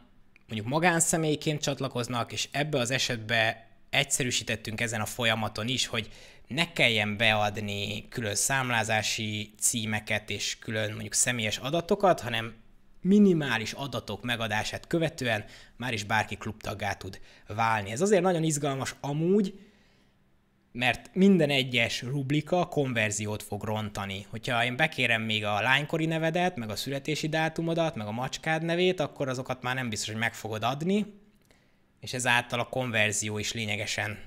mondjuk magánszemélyként csatlakoznak, és ebbe az esetben egyszerűsítettünk ezen a folyamaton is, hogy ne kelljen beadni külön számlázási címeket és külön mondjuk személyes adatokat, hanem minimális adatok megadását követően már is bárki klubtaggá tud válni. Ez azért nagyon izgalmas amúgy, mert minden egyes rublika konverziót fog rontani. Hogyha én bekérem még a lánykori nevedet, meg a születési dátumodat, meg a macskád nevét, akkor azokat már nem biztos, hogy meg fogod adni, és ezáltal a konverzió is lényegesen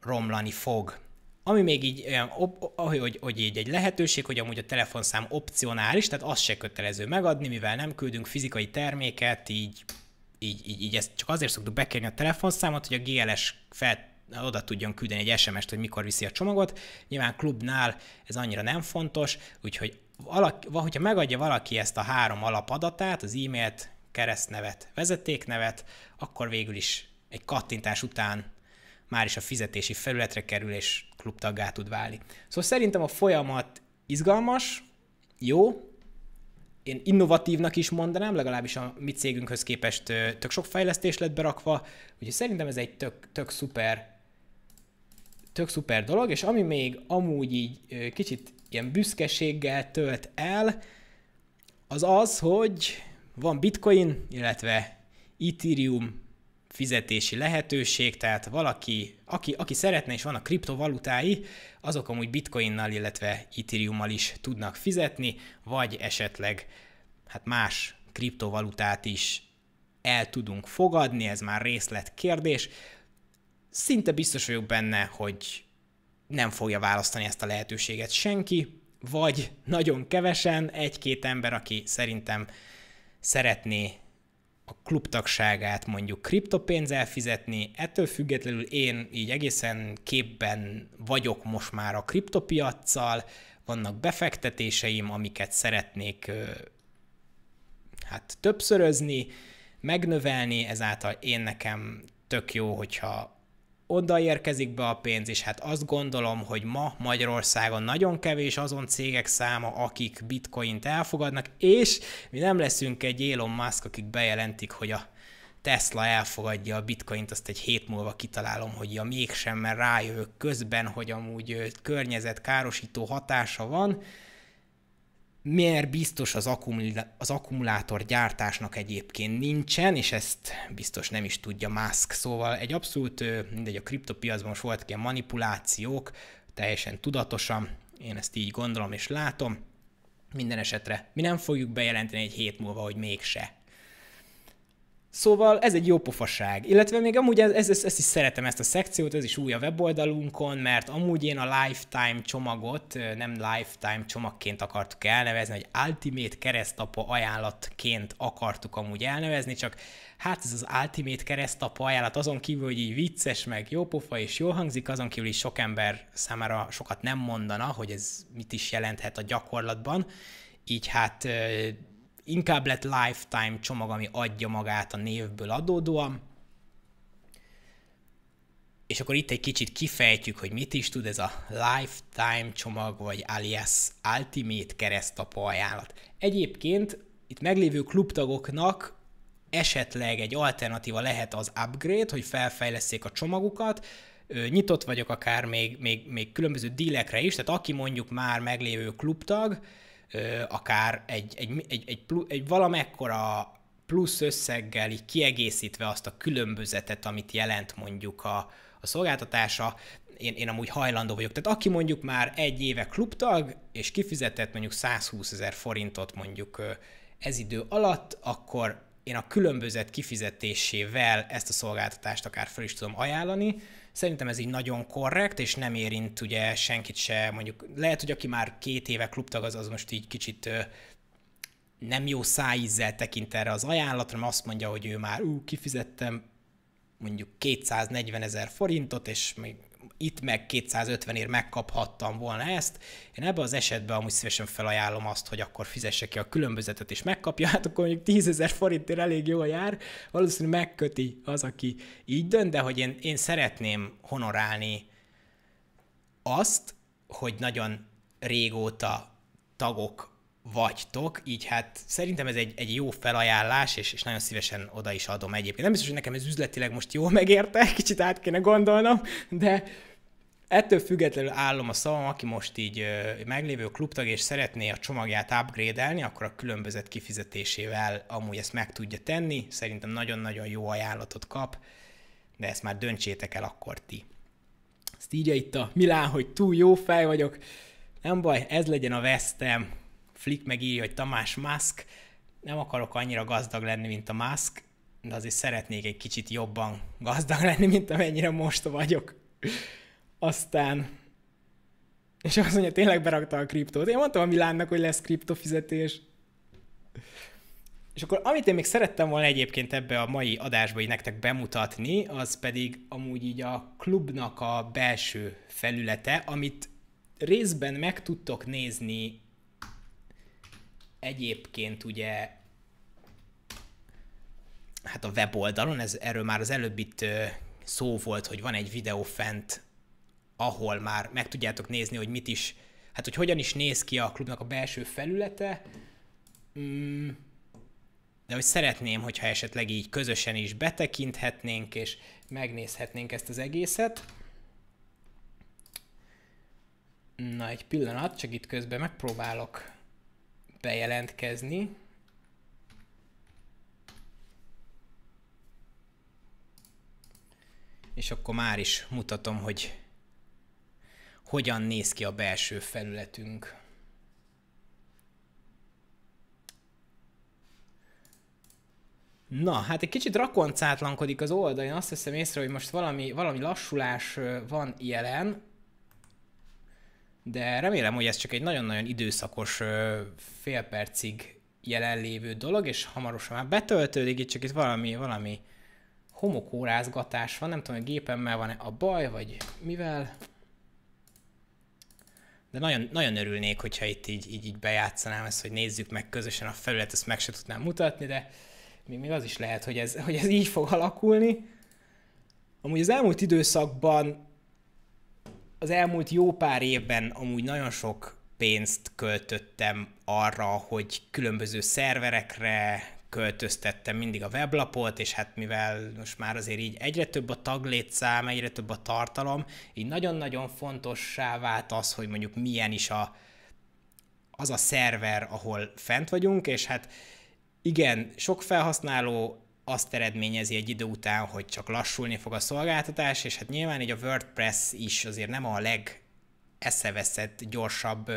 romlani fog. Ami még így olyan, hogy, hogy így egy lehetőség, hogy amúgy a telefonszám opcionális, tehát azt se kötelező megadni, mivel nem küldünk fizikai terméket, így, így, így, így ezt csak azért szoktuk bekérni a telefonszámot, hogy a GLS fel oda tudjon küldeni egy SMS-t, hogy mikor viszi a csomagot. Nyilván klubnál ez annyira nem fontos, úgyhogy valaki, hogyha megadja valaki ezt a három alapadatát, az e-mailt, keresztnevet, vezetéknevet, akkor végül is egy kattintás után már is a fizetési felületre kerül, és klubtaggá tud válni. Szóval szerintem a folyamat izgalmas, jó, én innovatívnak is mondanám, legalábbis a mi cégünkhöz képest tök sok fejlesztés lett berakva, úgyhogy szerintem ez egy tök, tök szuper tök szuper dolog, és ami még amúgy így kicsit ilyen büszkeséggel tölt el, az az, hogy van bitcoin, illetve Ethereum fizetési lehetőség, tehát valaki, aki, aki szeretne és van a kriptovalutái, azok amúgy bitcoinnal, illetve ethereummal is tudnak fizetni, vagy esetleg hát más kriptovalutát is el tudunk fogadni, ez már részletkérdés, Szinte biztos vagyok benne, hogy nem fogja választani ezt a lehetőséget senki, vagy nagyon kevesen, egy-két ember, aki szerintem szeretné a klubtagságát mondjuk kriptopénzzel fizetni, ettől függetlenül én így egészen képben vagyok most már a kriptopiacsal, vannak befektetéseim, amiket szeretnék hát többszörözni, megnövelni, ezáltal én nekem tök jó, hogyha oda érkezik be a pénz, és hát azt gondolom, hogy ma Magyarországon nagyon kevés azon cégek száma, akik bitcoint elfogadnak, és mi nem leszünk egy Elon Musk, akik bejelentik, hogy a Tesla elfogadja a bitcoint, azt egy hét múlva kitalálom, hogy ja mégsem, mert rájövök közben, hogy amúgy környezetkárosító hatása van, miért biztos az, akkumula- az akkumulátor gyártásnak egyébként nincsen, és ezt biztos nem is tudja Musk. Szóval egy abszolút, mindegy, a kriptopiacban most voltak ilyen manipulációk, teljesen tudatosan, én ezt így gondolom és látom. Minden esetre mi nem fogjuk bejelenteni egy hét múlva, hogy mégse. Szóval ez egy jó pofaság. Illetve még amúgy ez, ez, ezt is szeretem, ezt a szekciót, ez is új a weboldalunkon, mert amúgy én a Lifetime csomagot nem Lifetime csomagként akartuk elnevezni, egy Ultimate keresztapa ajánlatként akartuk amúgy elnevezni, csak hát ez az Ultimate keresztapa ajánlat azon kívül, hogy így vicces, meg jó pofa és jól hangzik, azon kívül is sok ember számára sokat nem mondana, hogy ez mit is jelenthet a gyakorlatban, így hát inkább lett lifetime csomag, ami adja magát a névből adódóan. És akkor itt egy kicsit kifejtjük, hogy mit is tud ez a lifetime csomag, vagy alias ultimate keresztapa ajánlat. Egyébként itt meglévő klubtagoknak esetleg egy alternatíva lehet az upgrade, hogy felfejleszék a csomagukat, nyitott vagyok akár még, még, még különböző dílekre is, tehát aki mondjuk már meglévő klubtag, akár egy, egy, egy, egy, egy valamekkora plusz összeggel így kiegészítve azt a különbözetet, amit jelent mondjuk a, a szolgáltatása, én, én amúgy hajlandó vagyok. Tehát aki mondjuk már egy éve klubtag, és kifizetett mondjuk 120 ezer forintot mondjuk ez idő alatt, akkor én a különbözet kifizetésével ezt a szolgáltatást akár fel is tudom ajánlani, Szerintem ez így nagyon korrekt, és nem érint ugye senkit se, mondjuk lehet, hogy aki már két éve klubtag, az, az most így kicsit nem jó szájízzel tekint erre az ajánlatra, mert azt mondja, hogy ő már ú, kifizettem mondjuk 240 ezer forintot, és még itt meg 250 ér megkaphattam volna ezt. Én ebben az esetben amúgy szívesen felajánlom azt, hogy akkor fizesse ki a különbözetet és megkapja, hát akkor mondjuk 10 ezer forintért elég jól jár, valószínűleg megköti az, aki így dönt, de hogy én, én szeretném honorálni azt, hogy nagyon régóta tagok vagytok, így hát szerintem ez egy, egy jó felajánlás, és, és nagyon szívesen oda is adom egyébként. Nem biztos, hogy nekem ez üzletileg most jól megérte, [LAUGHS] kicsit át kéne gondolnom, de ettől függetlenül állom a szavam, aki most így ö, meglévő klubtag és szeretné a csomagját upgrade-elni, akkor a különbözet kifizetésével amúgy ezt meg tudja tenni, szerintem nagyon-nagyon jó ajánlatot kap, de ezt már döntsétek el akkor ti. Ezt így itt a Milán, hogy túl jó fej vagyok, nem baj, ez legyen a vesztem, Flick megírja, hogy Tamás Musk, nem akarok annyira gazdag lenni, mint a Musk, de azért szeretnék egy kicsit jobban gazdag lenni, mint amennyire most vagyok. Aztán és azt mondja, tényleg berakta a kriptót. Én mondtam a Milánnak, hogy lesz kriptofizetés. És akkor amit én még szerettem volna egyébként ebbe a mai adásba így nektek bemutatni, az pedig amúgy így a klubnak a belső felülete, amit részben meg tudtok nézni egyébként ugye hát a weboldalon, ez, erről már az előbb itt szó volt, hogy van egy videó fent, ahol már meg tudjátok nézni, hogy mit is, hát hogy hogyan is néz ki a klubnak a belső felülete, mm, de hogy szeretném, hogyha esetleg így közösen is betekinthetnénk, és megnézhetnénk ezt az egészet. Na, egy pillanat, csak itt közben megpróbálok bejelentkezni. És akkor már is mutatom, hogy hogyan néz ki a belső felületünk. Na, hát egy kicsit rakoncátlankodik az oldal, én azt hiszem észre, hogy most valami, valami lassulás van jelen, de remélem, hogy ez csak egy nagyon-nagyon időszakos fél percig jelenlévő dolog, és hamarosan már betöltődik, itt csak itt valami, valami homokórázgatás van, nem tudom, hogy gépemmel van-e a baj, vagy mivel. De nagyon, nagyon örülnék, hogyha itt így, így, így bejátszanám ezt, hogy nézzük meg közösen a felület, ezt meg se tudnám mutatni, de még, még az is lehet, hogy ez, hogy ez így fog alakulni. Amúgy az elmúlt időszakban az elmúlt jó pár évben amúgy nagyon sok pénzt költöttem arra, hogy különböző szerverekre költöztettem mindig a weblapot, és hát mivel most már azért így egyre több a taglétszám, egyre több a tartalom, így nagyon-nagyon fontossá vált az, hogy mondjuk milyen is a, az a szerver, ahol fent vagyunk, és hát igen, sok felhasználó azt eredményezi egy idő után, hogy csak lassulni fog a szolgáltatás, és hát nyilván így a WordPress is azért nem a leg eszeveszett, gyorsabb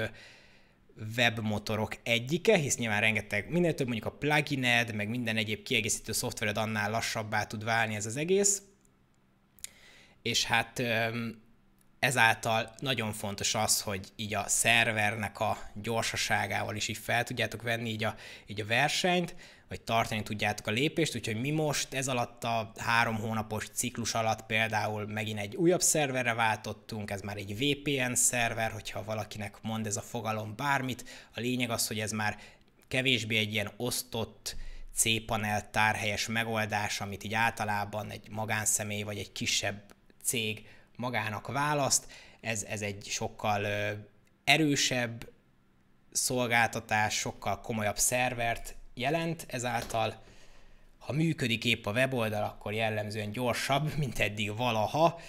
webmotorok egyike, hisz nyilván rengeteg, minél több mondjuk a plugined, meg minden egyéb kiegészítő szoftvered, annál lassabbá tud válni ez az egész. És hát ezáltal nagyon fontos az, hogy így a szervernek a gyorsaságával is így fel tudjátok venni így a, így a versenyt, vagy tartani tudjátok a lépést, úgyhogy mi most ez alatt a három hónapos ciklus alatt például megint egy újabb szerverre váltottunk, ez már egy VPN szerver, hogyha valakinek mond ez a fogalom bármit, a lényeg az, hogy ez már kevésbé egy ilyen osztott C-panel tárhelyes megoldás, amit így általában egy magánszemély vagy egy kisebb cég magának választ, ez, ez egy sokkal erősebb szolgáltatás, sokkal komolyabb szervert jelent, ezáltal ha működik épp a weboldal, akkor jellemzően gyorsabb, [LAUGHS] mint eddig valaha.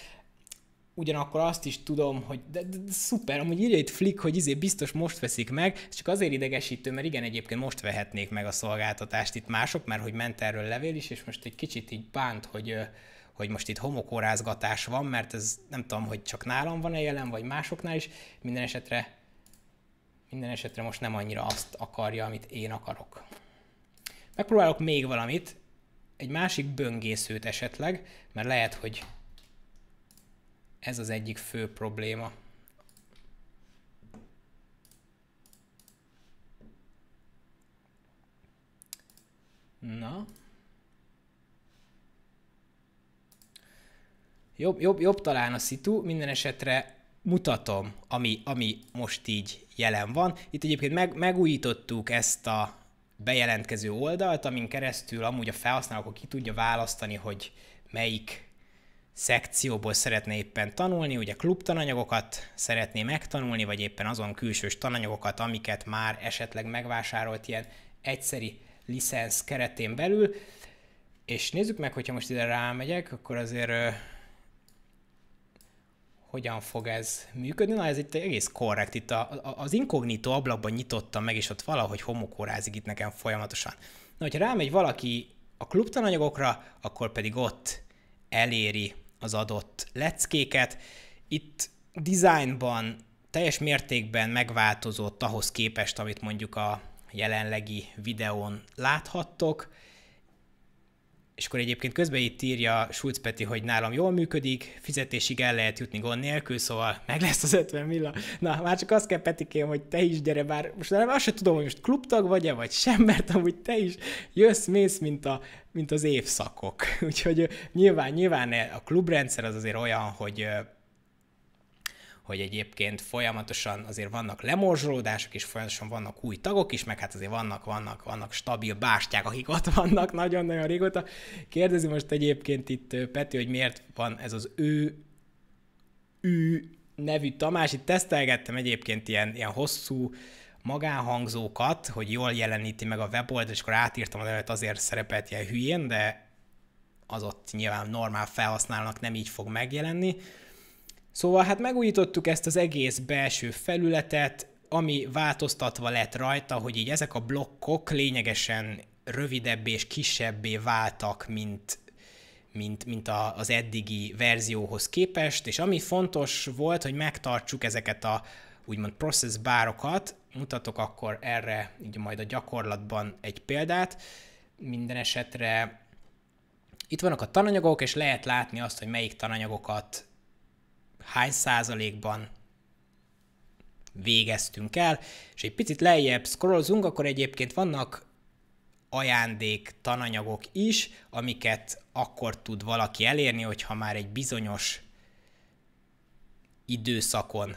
Ugyanakkor azt is tudom, hogy de, de, de szuper, amúgy írja itt Flick, hogy izé biztos most veszik meg, ez csak azért idegesítő, mert igen, egyébként most vehetnék meg a szolgáltatást itt mások, mert hogy ment erről levél is, és most egy kicsit így bánt, hogy, hogy most itt homokórázgatás van, mert ez nem tudom, hogy csak nálam van-e jelen, vagy másoknál is, minden esetre, minden esetre most nem annyira azt akarja, amit én akarok. Megpróbálok még valamit, egy másik böngészőt esetleg, mert lehet, hogy ez az egyik fő probléma. Na. Jobb, jobb, jobb talán a szitu, minden esetre mutatom, ami, ami most így jelen van. Itt egyébként meg, megújítottuk ezt a bejelentkező oldalt, amin keresztül amúgy a felhasználó ki tudja választani, hogy melyik szekcióból szeretné éppen tanulni, ugye klubtananyagokat szeretné megtanulni, vagy éppen azon külsős tananyagokat, amiket már esetleg megvásárolt ilyen egyszeri licensz keretén belül, és nézzük meg, hogyha most ide rámegyek, akkor azért hogyan fog ez működni. Na, ez itt egész korrekt. Itt a, a, az inkognitó ablakban nyitottam meg, és ott valahogy homokorázik itt nekem folyamatosan. Na, hogyha rámegy valaki a klubtananyagokra, akkor pedig ott eléri az adott leckéket. Itt designban teljes mértékben megváltozott ahhoz képest, amit mondjuk a jelenlegi videón láthattok. És akkor egyébként közben itt írja Schulz Peti, hogy nálam jól működik, fizetésig el lehet jutni gond nélkül, szóval meg lesz az 50 milla. Na, már csak azt kell Petikém, hogy te is gyere, bár most nem azt sem tudom, hogy most klubtag vagy-e, vagy sem, [LAUGHS] mert amúgy te is jössz, mész, mint, a, mint az évszakok. [LAUGHS] Úgyhogy nyilván, nyilván a klubrendszer az azért olyan, hogy hogy egyébként folyamatosan azért vannak lemorzsolódások, és folyamatosan vannak új tagok is, meg hát azért vannak, vannak, vannak stabil bástyák, akik ott vannak [LAUGHS] nagyon-nagyon régóta. Kérdezi most egyébként itt Peti, hogy miért van ez az ő, ő nevű Tamás. Itt tesztelgettem egyébként ilyen, ilyen hosszú, magánhangzókat, hogy jól jeleníti meg a weboldalt, és akkor átírtam az előtt, azért szerepelt ilyen hülyén, de az ott nyilván normál felhasználnak, nem így fog megjelenni, Szóval hát megújítottuk ezt az egész belső felületet, ami változtatva lett rajta, hogy így ezek a blokkok lényegesen rövidebb és kisebbé váltak, mint, mint, mint a, az eddigi verzióhoz képest, és ami fontos volt, hogy megtartsuk ezeket a úgymond process bárokat, mutatok akkor erre így majd a gyakorlatban egy példát, minden esetre itt vannak a tananyagok, és lehet látni azt, hogy melyik tananyagokat hány százalékban végeztünk el, és egy picit lejjebb scrollzunk, akkor egyébként vannak ajándék tananyagok is, amiket akkor tud valaki elérni, hogyha már egy bizonyos időszakon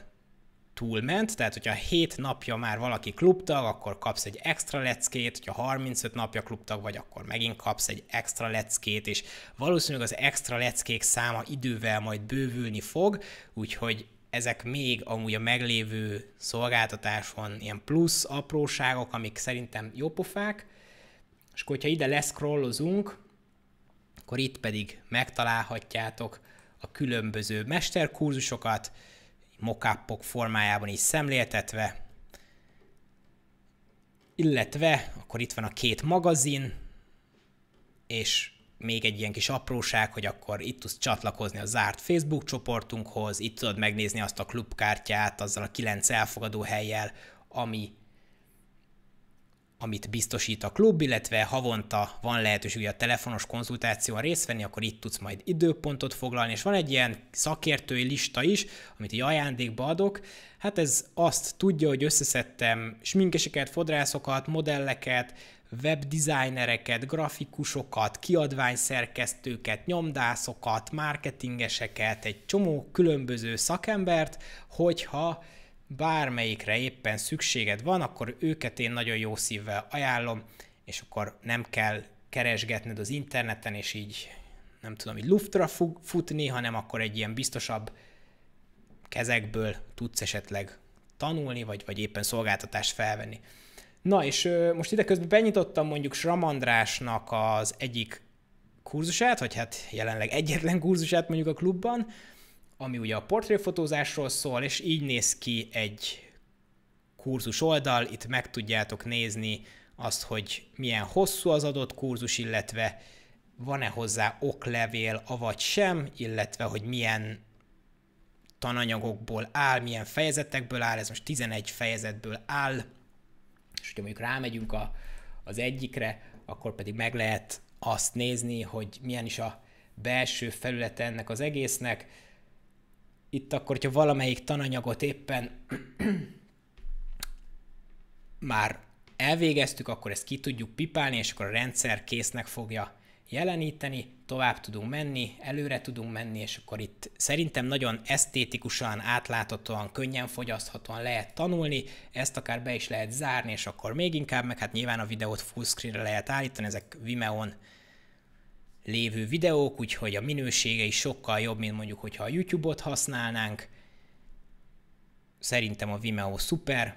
túlment, tehát hogyha 7 napja már valaki klubtag, akkor kapsz egy extra leckét, hogyha 35 napja klubtag vagy, akkor megint kapsz egy extra leckét, és valószínűleg az extra leckék száma idővel majd bővülni fog, úgyhogy ezek még amúgy a meglévő szolgáltatáson ilyen plusz apróságok, amik szerintem jó pofák, és akkor, hogyha ide leszkrollozunk, akkor itt pedig megtalálhatjátok a különböző mesterkurzusokat, mokápok formájában is szemléltetve. Illetve akkor itt van a két magazin, és még egy ilyen kis apróság, hogy akkor itt tudsz csatlakozni a zárt Facebook csoportunkhoz, itt tudod megnézni azt a klubkártyát azzal a kilenc elfogadó helyjel, ami amit biztosít a klub, illetve havonta van lehetőség a telefonos konzultáción részt venni, akkor itt tudsz majd időpontot foglalni, és van egy ilyen szakértői lista is, amit egy ajándékba adok. Hát ez azt tudja, hogy összeszedtem sminkeseket, fodrászokat, modelleket, webdesignereket, grafikusokat, kiadványszerkesztőket, nyomdászokat, marketingeseket, egy csomó különböző szakembert, hogyha bármelyikre éppen szükséged van, akkor őket én nagyon jó szívvel ajánlom, és akkor nem kell keresgetned az interneten, és így nem tudom, így luftra futni, hanem akkor egy ilyen biztosabb kezekből tudsz esetleg tanulni, vagy, vagy éppen szolgáltatást felvenni. Na, és ö, most ide közben benyitottam mondjuk Sramandrásnak az egyik kurzusát, vagy hát jelenleg egyetlen kurzusát mondjuk a klubban, ami ugye a portréfotózásról szól, és így néz ki egy kurzus oldal, itt meg tudjátok nézni azt, hogy milyen hosszú az adott kurzus, illetve van-e hozzá oklevél, avagy sem, illetve hogy milyen tananyagokból áll, milyen fejezetekből áll, ez most 11 fejezetből áll, és hogyha mondjuk rámegyünk a, az egyikre, akkor pedig meg lehet azt nézni, hogy milyen is a belső felülete ennek az egésznek, itt akkor, hogyha valamelyik tananyagot éppen [CLEARS THROAT] már elvégeztük, akkor ezt ki tudjuk pipálni, és akkor a rendszer késznek fogja jeleníteni, tovább tudunk menni, előre tudunk menni, és akkor itt szerintem nagyon esztétikusan, átláthatóan, könnyen fogyaszthatóan lehet tanulni, ezt akár be is lehet zárni, és akkor még inkább, meg hát nyilván a videót full screenre lehet állítani, ezek Vimeon lévő videók, úgyhogy a minősége is sokkal jobb, mint mondjuk, hogyha a YouTube-ot használnánk. Szerintem a Vimeo szuper.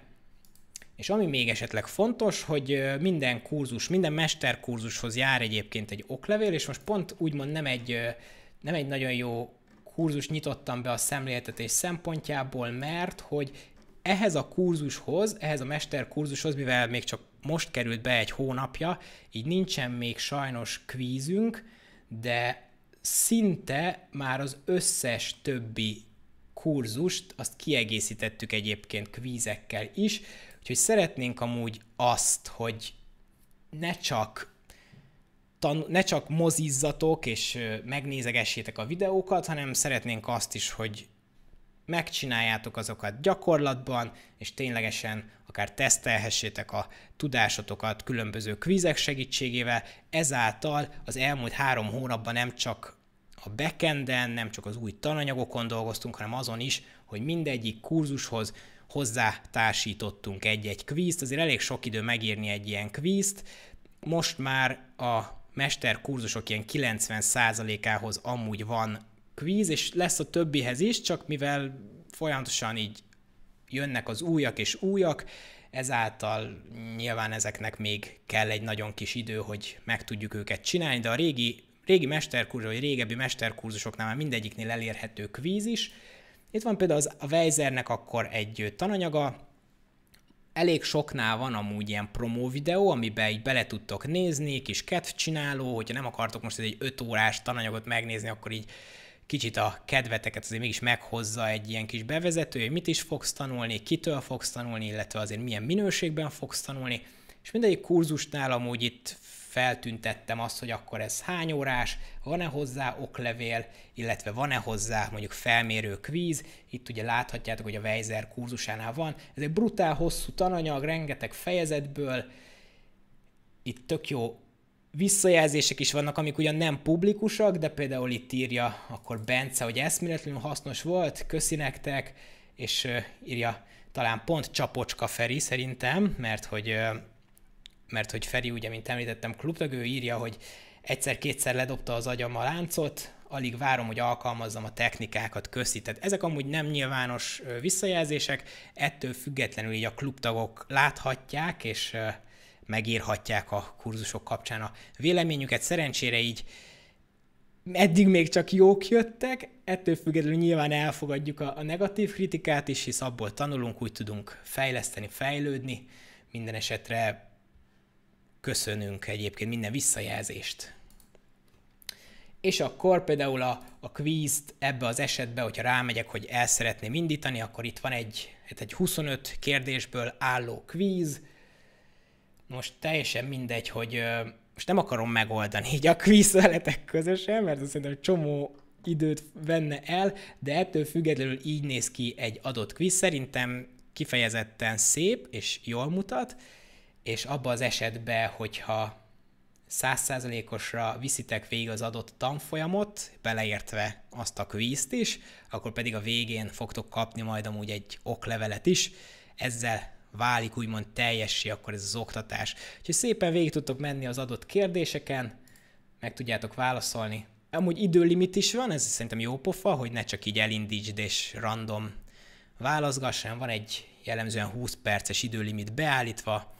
És ami még esetleg fontos, hogy minden kurzus, minden mesterkurzushoz jár egyébként egy oklevél, és most pont úgymond nem egy, nem egy nagyon jó kurzus nyitottam be a szemléltetés szempontjából, mert hogy ehhez a kurzushoz, ehhez a mesterkurzushoz, mivel még csak most került be egy hónapja, így nincsen még sajnos kvízünk, de szinte már az összes többi kurzust, azt kiegészítettük egyébként kvízekkel is, úgyhogy szeretnénk amúgy azt, hogy ne csak tan- ne csak mozizzatok és megnézegessétek a videókat, hanem szeretnénk azt is, hogy megcsináljátok azokat gyakorlatban, és ténylegesen akár tesztelhessétek a tudásotokat különböző kvízek segítségével, ezáltal az elmúlt három hónapban nem csak a backenden, nem csak az új tananyagokon dolgoztunk, hanem azon is, hogy mindegyik kurzushoz hozzá társítottunk egy-egy kvízt, azért elég sok idő megírni egy ilyen kvízt, most már a mesterkurzusok ilyen 90%-ához amúgy van kvíz, és lesz a többihez is, csak mivel folyamatosan így jönnek az újak és újak, ezáltal nyilván ezeknek még kell egy nagyon kis idő, hogy meg tudjuk őket csinálni, de a régi, régi mesterkurzus, vagy régebbi mesterkurzusoknál már mindegyiknél elérhető kvíz is. Itt van például az, a Weizernek akkor egy tananyaga, elég soknál van amúgy ilyen promó videó, amiben így bele tudtok nézni, kis kedvcsináló, hogyha nem akartok most egy 5 órás tananyagot megnézni, akkor így kicsit a kedveteket azért mégis meghozza egy ilyen kis bevezető, hogy mit is fogsz tanulni, kitől fogsz tanulni, illetve azért milyen minőségben fogsz tanulni, és mindegyik kurzusnál amúgy itt feltüntettem azt, hogy akkor ez hány órás, van-e hozzá oklevél, illetve van-e hozzá mondjuk felmérő kvíz, itt ugye láthatjátok, hogy a Weiser kurzusánál van, ez egy brutál hosszú tananyag, rengeteg fejezetből, itt tök jó visszajelzések is vannak, amik ugyan nem publikusak, de például itt írja akkor Bence, hogy eszméletlenül hasznos volt, köszi nektek, és írja talán pont Csapocska Feri szerintem, mert hogy, mert hogy Feri, ugye, mint említettem, klubtag, ő írja, hogy egyszer-kétszer ledobta az agyam a láncot, alig várom, hogy alkalmazzam a technikákat, köszi. Tehát ezek amúgy nem nyilvános visszajelzések, ettől függetlenül így a klubtagok láthatják, és megírhatják a kurzusok kapcsán a véleményüket. Szerencsére így eddig még csak jók jöttek, ettől függetlenül nyilván elfogadjuk a, a negatív kritikát is, hisz abból tanulunk, úgy tudunk fejleszteni, fejlődni. Minden esetre köszönünk egyébként minden visszajelzést. És akkor például a, a quiz-t ebbe az esetbe, hogyha rámegyek, hogy el szeretném indítani, akkor itt van egy, hát egy 25 kérdésből álló quiz, most teljesen mindegy, hogy most nem akarom megoldani így a kvíz veletek közösen, mert azt szerintem csomó időt venne el, de ettől függetlenül így néz ki egy adott kvíz. Szerintem kifejezetten szép és jól mutat, és abba az esetben, hogyha százszázalékosra viszitek végig az adott tanfolyamot, beleértve azt a kvízt is, akkor pedig a végén fogtok kapni majd amúgy egy oklevelet is, ezzel válik úgymond teljessé akkor ez az oktatás. Úgyhogy szépen végig tudtok menni az adott kérdéseken, meg tudjátok válaszolni. Amúgy időlimit is van, ez szerintem jó pofa, hogy ne csak így elindítsd és random válaszgass, hanem van egy jellemzően 20 perces időlimit beállítva.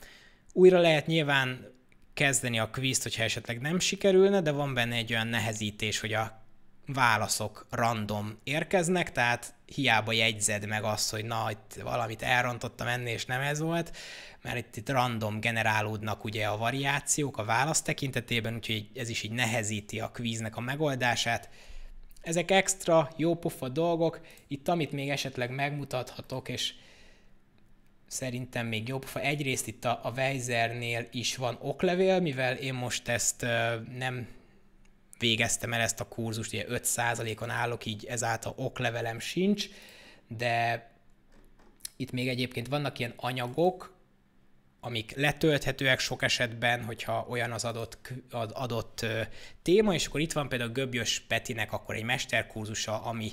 Újra lehet nyilván kezdeni a quizt, hogyha esetleg nem sikerülne, de van benne egy olyan nehezítés, hogy a válaszok random érkeznek, tehát hiába jegyzed meg azt, hogy na, itt valamit elrontottam ennél, és nem ez volt, mert itt, itt random generálódnak ugye a variációk a válasz tekintetében, úgyhogy ez is így nehezíti a kvíznek a megoldását. Ezek extra, jópofa dolgok, itt amit még esetleg megmutathatok, és szerintem még jobb. Egyrészt itt a, a Weizernél is van oklevél, mivel én most ezt nem végeztem el ezt a kurzust, ugye 5%-on állok, így ezáltal oklevelem sincs, de itt még egyébként vannak ilyen anyagok, amik letölthetőek sok esetben, hogyha olyan az adott, ad, adott téma, és akkor itt van például Göbjös Petinek akkor egy mesterkurzusa, ami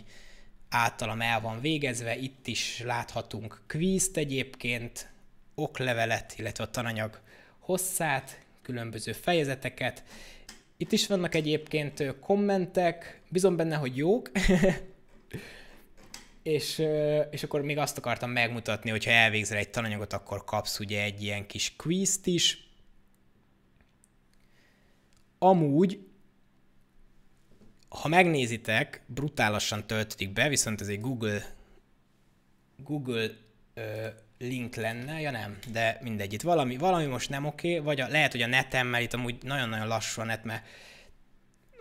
általam el van végezve, itt is láthatunk kvízt egyébként, oklevelet, illetve a tananyag hosszát, különböző fejezeteket, itt is vannak egyébként kommentek, bizon benne, hogy jók. [LAUGHS] és, és akkor még azt akartam megmutatni, hogyha elvégzel egy tananyagot, akkor kapsz ugye egy ilyen kis quiz is. Amúgy, ha megnézitek, brutálisan töltik be, viszont ez egy Google Google link lenne, ja nem, de mindegy, itt valami, valami most nem oké, okay, vagy a, lehet, hogy a netemmel itt amúgy nagyon-nagyon lassú a net, mert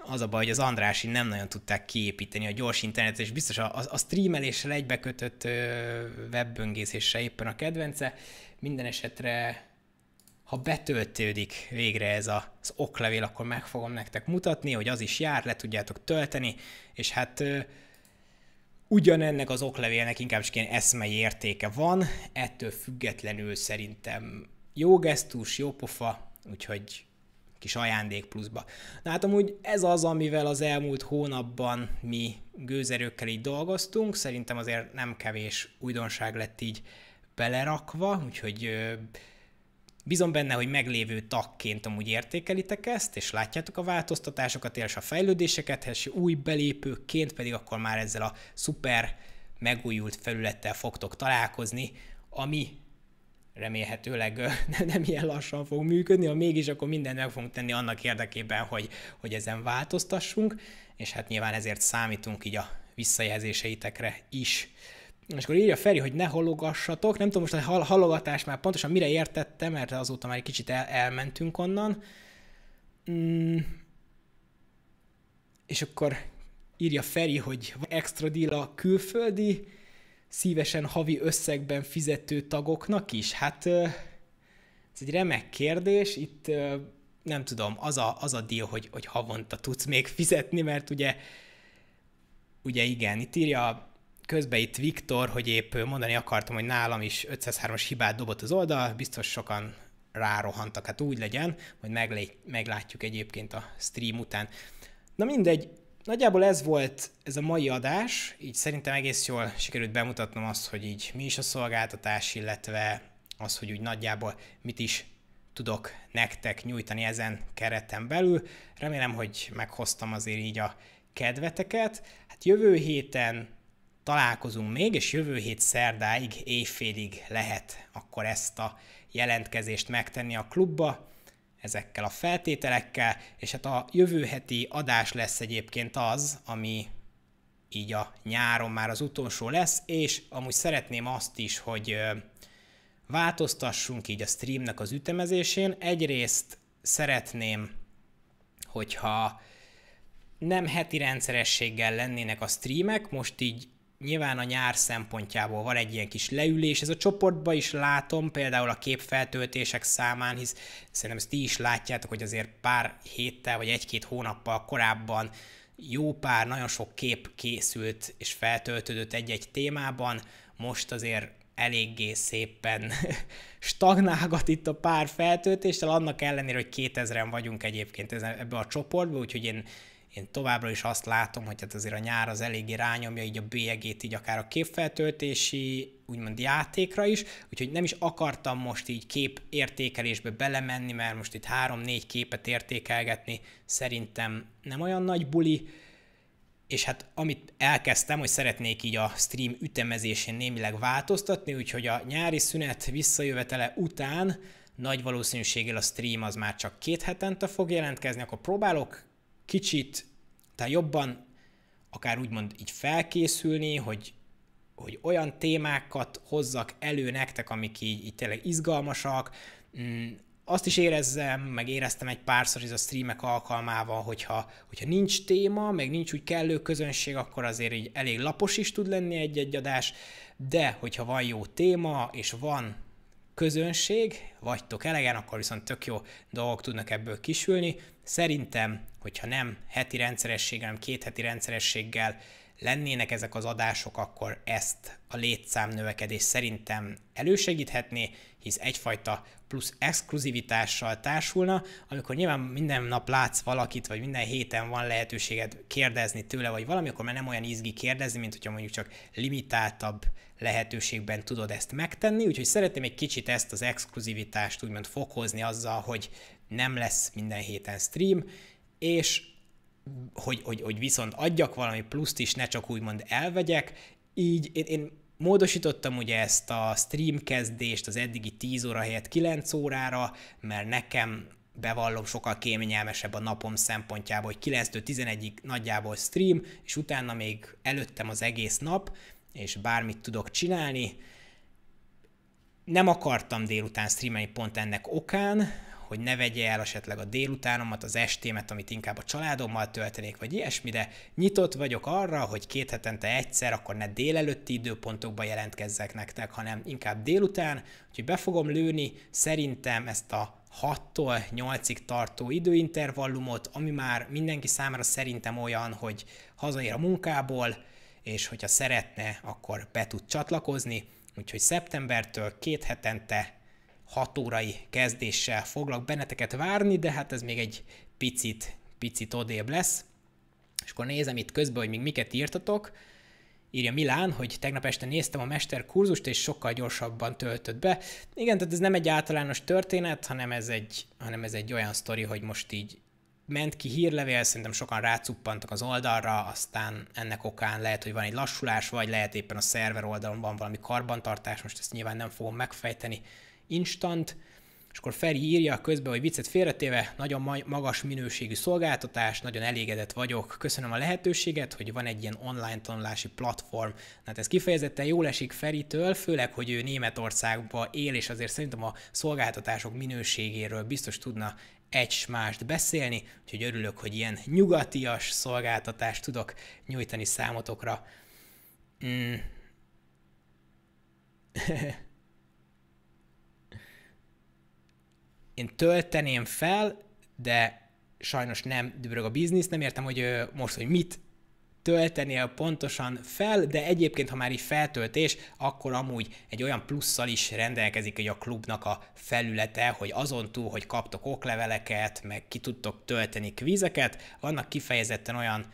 az a baj, hogy az Andrási nem nagyon tudták kiépíteni a gyors internetet, és biztos a, a, a streameléssel egybekötött webböngészése éppen a kedvence. Minden esetre, ha betöltődik végre ez a, az oklevél, akkor meg fogom nektek mutatni, hogy az is jár, le tudjátok tölteni, és hát ugyanennek az oklevélnek inkább csak ilyen eszmei értéke van, ettől függetlenül szerintem jó gesztus, jó pofa, úgyhogy kis ajándék pluszba. Na hát amúgy ez az, amivel az elmúlt hónapban mi gőzerőkkel így dolgoztunk, szerintem azért nem kevés újdonság lett így belerakva, úgyhogy Bízom benne, hogy meglévő tagként amúgy értékelitek ezt, és látjátok a változtatásokat, és a fejlődéseket, és új belépőként pedig akkor már ezzel a szuper megújult felülettel fogtok találkozni, ami remélhetőleg [LAUGHS] nem, ilyen lassan fog működni, ha mégis akkor mindent meg fogunk tenni annak érdekében, hogy, hogy ezen változtassunk, és hát nyilván ezért számítunk így a visszajelzéseitekre is. És akkor írja Feri, hogy ne halogassatok. Nem tudom most a halogatás már pontosan mire értette, mert azóta már egy kicsit el- elmentünk onnan. Mm. És akkor írja Feri, hogy extra díl a külföldi, szívesen havi összegben fizető tagoknak is. Hát ez egy remek kérdés. Itt nem tudom, az a, az a díl, hogy, hogy havonta tudsz még fizetni, mert ugye, ugye igen, itt írja közben itt Viktor, hogy épp mondani akartam, hogy nálam is 503-as hibát dobott az oldal, biztos sokan rárohantak, hát úgy legyen, hogy meglé- meglátjuk egyébként a stream után. Na mindegy, nagyjából ez volt ez a mai adás, így szerintem egész jól sikerült bemutatnom azt, hogy így mi is a szolgáltatás, illetve az, hogy úgy nagyjából mit is tudok nektek nyújtani ezen kereten belül. Remélem, hogy meghoztam azért így a kedveteket. Hát jövő héten találkozunk még, és jövő hét szerdáig, éjfélig lehet akkor ezt a jelentkezést megtenni a klubba ezekkel a feltételekkel, és hát a jövő heti adás lesz egyébként az, ami így a nyáron már az utolsó lesz, és amúgy szeretném azt is, hogy változtassunk így a streamnek az ütemezésén. Egyrészt szeretném, hogyha nem heti rendszerességgel lennének a streamek, most így nyilván a nyár szempontjából van egy ilyen kis leülés, ez a csoportban is látom, például a képfeltöltések számán, hisz szerintem ezt ti is látjátok, hogy azért pár héttel vagy egy-két hónappal korábban jó pár, nagyon sok kép készült és feltöltődött egy-egy témában, most azért eléggé szépen [LAUGHS] stagnálgat itt a pár feltöltéstel, annak ellenére, hogy 2000-en vagyunk egyébként ebbe a csoportba, úgyhogy én én továbbra is azt látom, hogy hát azért a nyár az eléggé rányomja így a bélyegét, így akár a képfeltöltési, úgymond játékra is, úgyhogy nem is akartam most így kép értékelésbe belemenni, mert most itt három-négy képet értékelgetni szerintem nem olyan nagy buli, és hát amit elkezdtem, hogy szeretnék így a stream ütemezésén némileg változtatni, úgyhogy a nyári szünet visszajövetele után nagy valószínűséggel a stream az már csak két hetente fog jelentkezni, akkor próbálok kicsit, tehát jobban akár úgymond így felkészülni, hogy, hogy olyan témákat hozzak elő nektek, amik így, így tényleg izgalmasak, mm, azt is érezzem, meg éreztem egy párszor ez a streamek alkalmával, hogyha, hogyha nincs téma, meg nincs úgy kellő közönség, akkor azért így elég lapos is tud lenni egy-egy adás, de hogyha van jó téma, és van közönség, vagytok elegen, akkor viszont tök jó dolgok tudnak ebből kisülni. Szerintem, hogyha nem heti rendszerességgel, hanem két heti rendszerességgel lennének ezek az adások, akkor ezt a létszám növekedés szerintem elősegíthetné, hisz egyfajta plusz exkluzivitással társulna, amikor nyilván minden nap látsz valakit, vagy minden héten van lehetőséged kérdezni tőle, vagy valami, akkor már nem olyan izgi kérdezni, mint hogyha mondjuk csak limitáltabb lehetőségben tudod ezt megtenni, úgyhogy szeretném egy kicsit ezt az exkluzivitást úgymond fokozni azzal, hogy nem lesz minden héten stream, és hogy, hogy, hogy viszont adjak valami pluszt is, ne csak úgymond elvegyek, így én, én módosítottam ugye ezt a stream kezdést az eddigi 10 óra helyett 9 órára, mert nekem bevallom, sokkal kéményelmesebb a napom szempontjából, hogy 9-11-ig nagyjából stream, és utána még előttem az egész nap, és bármit tudok csinálni. Nem akartam délután streamelni pont ennek okán, hogy ne vegye el esetleg a délutánomat, az estémet, amit inkább a családommal töltenék, vagy ilyesmi, de nyitott vagyok arra, hogy két hetente egyszer, akkor ne délelőtti időpontokban jelentkezzek nektek, hanem inkább délután, úgyhogy be fogom lőni szerintem ezt a 6-tól 8-ig tartó időintervallumot, ami már mindenki számára szerintem olyan, hogy hazaér a munkából, és hogyha szeretne, akkor be tud csatlakozni, úgyhogy szeptembertől két hetente 6 órai kezdéssel foglak benneteket várni, de hát ez még egy picit, picit odébb lesz. És akkor nézem itt közben, hogy még miket írtatok. Írja Milán, hogy tegnap este néztem a mesterkurzust, és sokkal gyorsabban töltött be. Igen, tehát ez nem egy általános történet, hanem ez egy, hanem ez egy olyan sztori, hogy most így ment ki hírlevél, szerintem sokan rácuppantak az oldalra, aztán ennek okán lehet, hogy van egy lassulás, vagy lehet éppen a szerver oldalon van valami karbantartás, most ezt nyilván nem fogom megfejteni instant, és akkor Feri írja közben, hogy viccet félretéve, nagyon magas minőségű szolgáltatás, nagyon elégedett vagyok, köszönöm a lehetőséget, hogy van egy ilyen online tanulási platform. Hát ez kifejezetten jól esik Feritől, főleg, hogy ő Németországban él, és azért szerintem a szolgáltatások minőségéről biztos tudna egy beszélni, úgyhogy örülök, hogy ilyen nyugatias szolgáltatást tudok nyújtani számotokra. Mm. [LAUGHS] Én tölteném fel, de sajnos nem dübörög a biznisz, nem értem, hogy most, hogy mit töltenie pontosan fel, de egyébként, ha már így feltöltés, akkor amúgy egy olyan plusszal is rendelkezik hogy a klubnak a felülete, hogy azon túl, hogy kaptok okleveleket, meg ki tudtok tölteni kvízeket, vannak kifejezetten olyan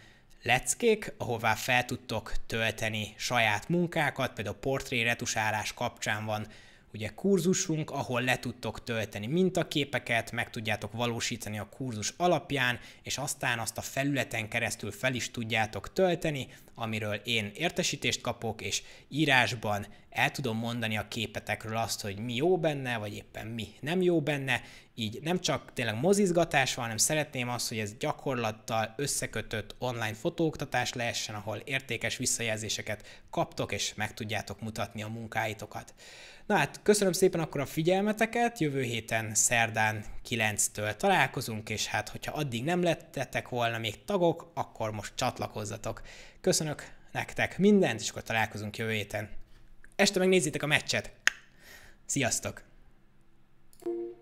leckék, ahová fel tudtok tölteni saját munkákat, például portré retusálás kapcsán van ugye kurzusunk, ahol le tudtok tölteni mintaképeket, meg tudjátok valósítani a kurzus alapján, és aztán azt a felületen keresztül fel is tudjátok tölteni, amiről én értesítést kapok, és írásban el tudom mondani a képetekről azt, hogy mi jó benne, vagy éppen mi nem jó benne, így nem csak tényleg mozizgatás van, hanem szeretném azt, hogy ez gyakorlattal összekötött online fotóoktatás lehessen, ahol értékes visszajelzéseket kaptok, és meg tudjátok mutatni a munkáitokat. Na hát, köszönöm szépen akkor a figyelmeteket, jövő héten szerdán 9-től találkozunk, és hát, hogyha addig nem lettetek volna még tagok, akkor most csatlakozzatok. Köszönök nektek mindent, és akkor találkozunk jövő héten. Este megnézzétek a meccset. Sziasztok! thank you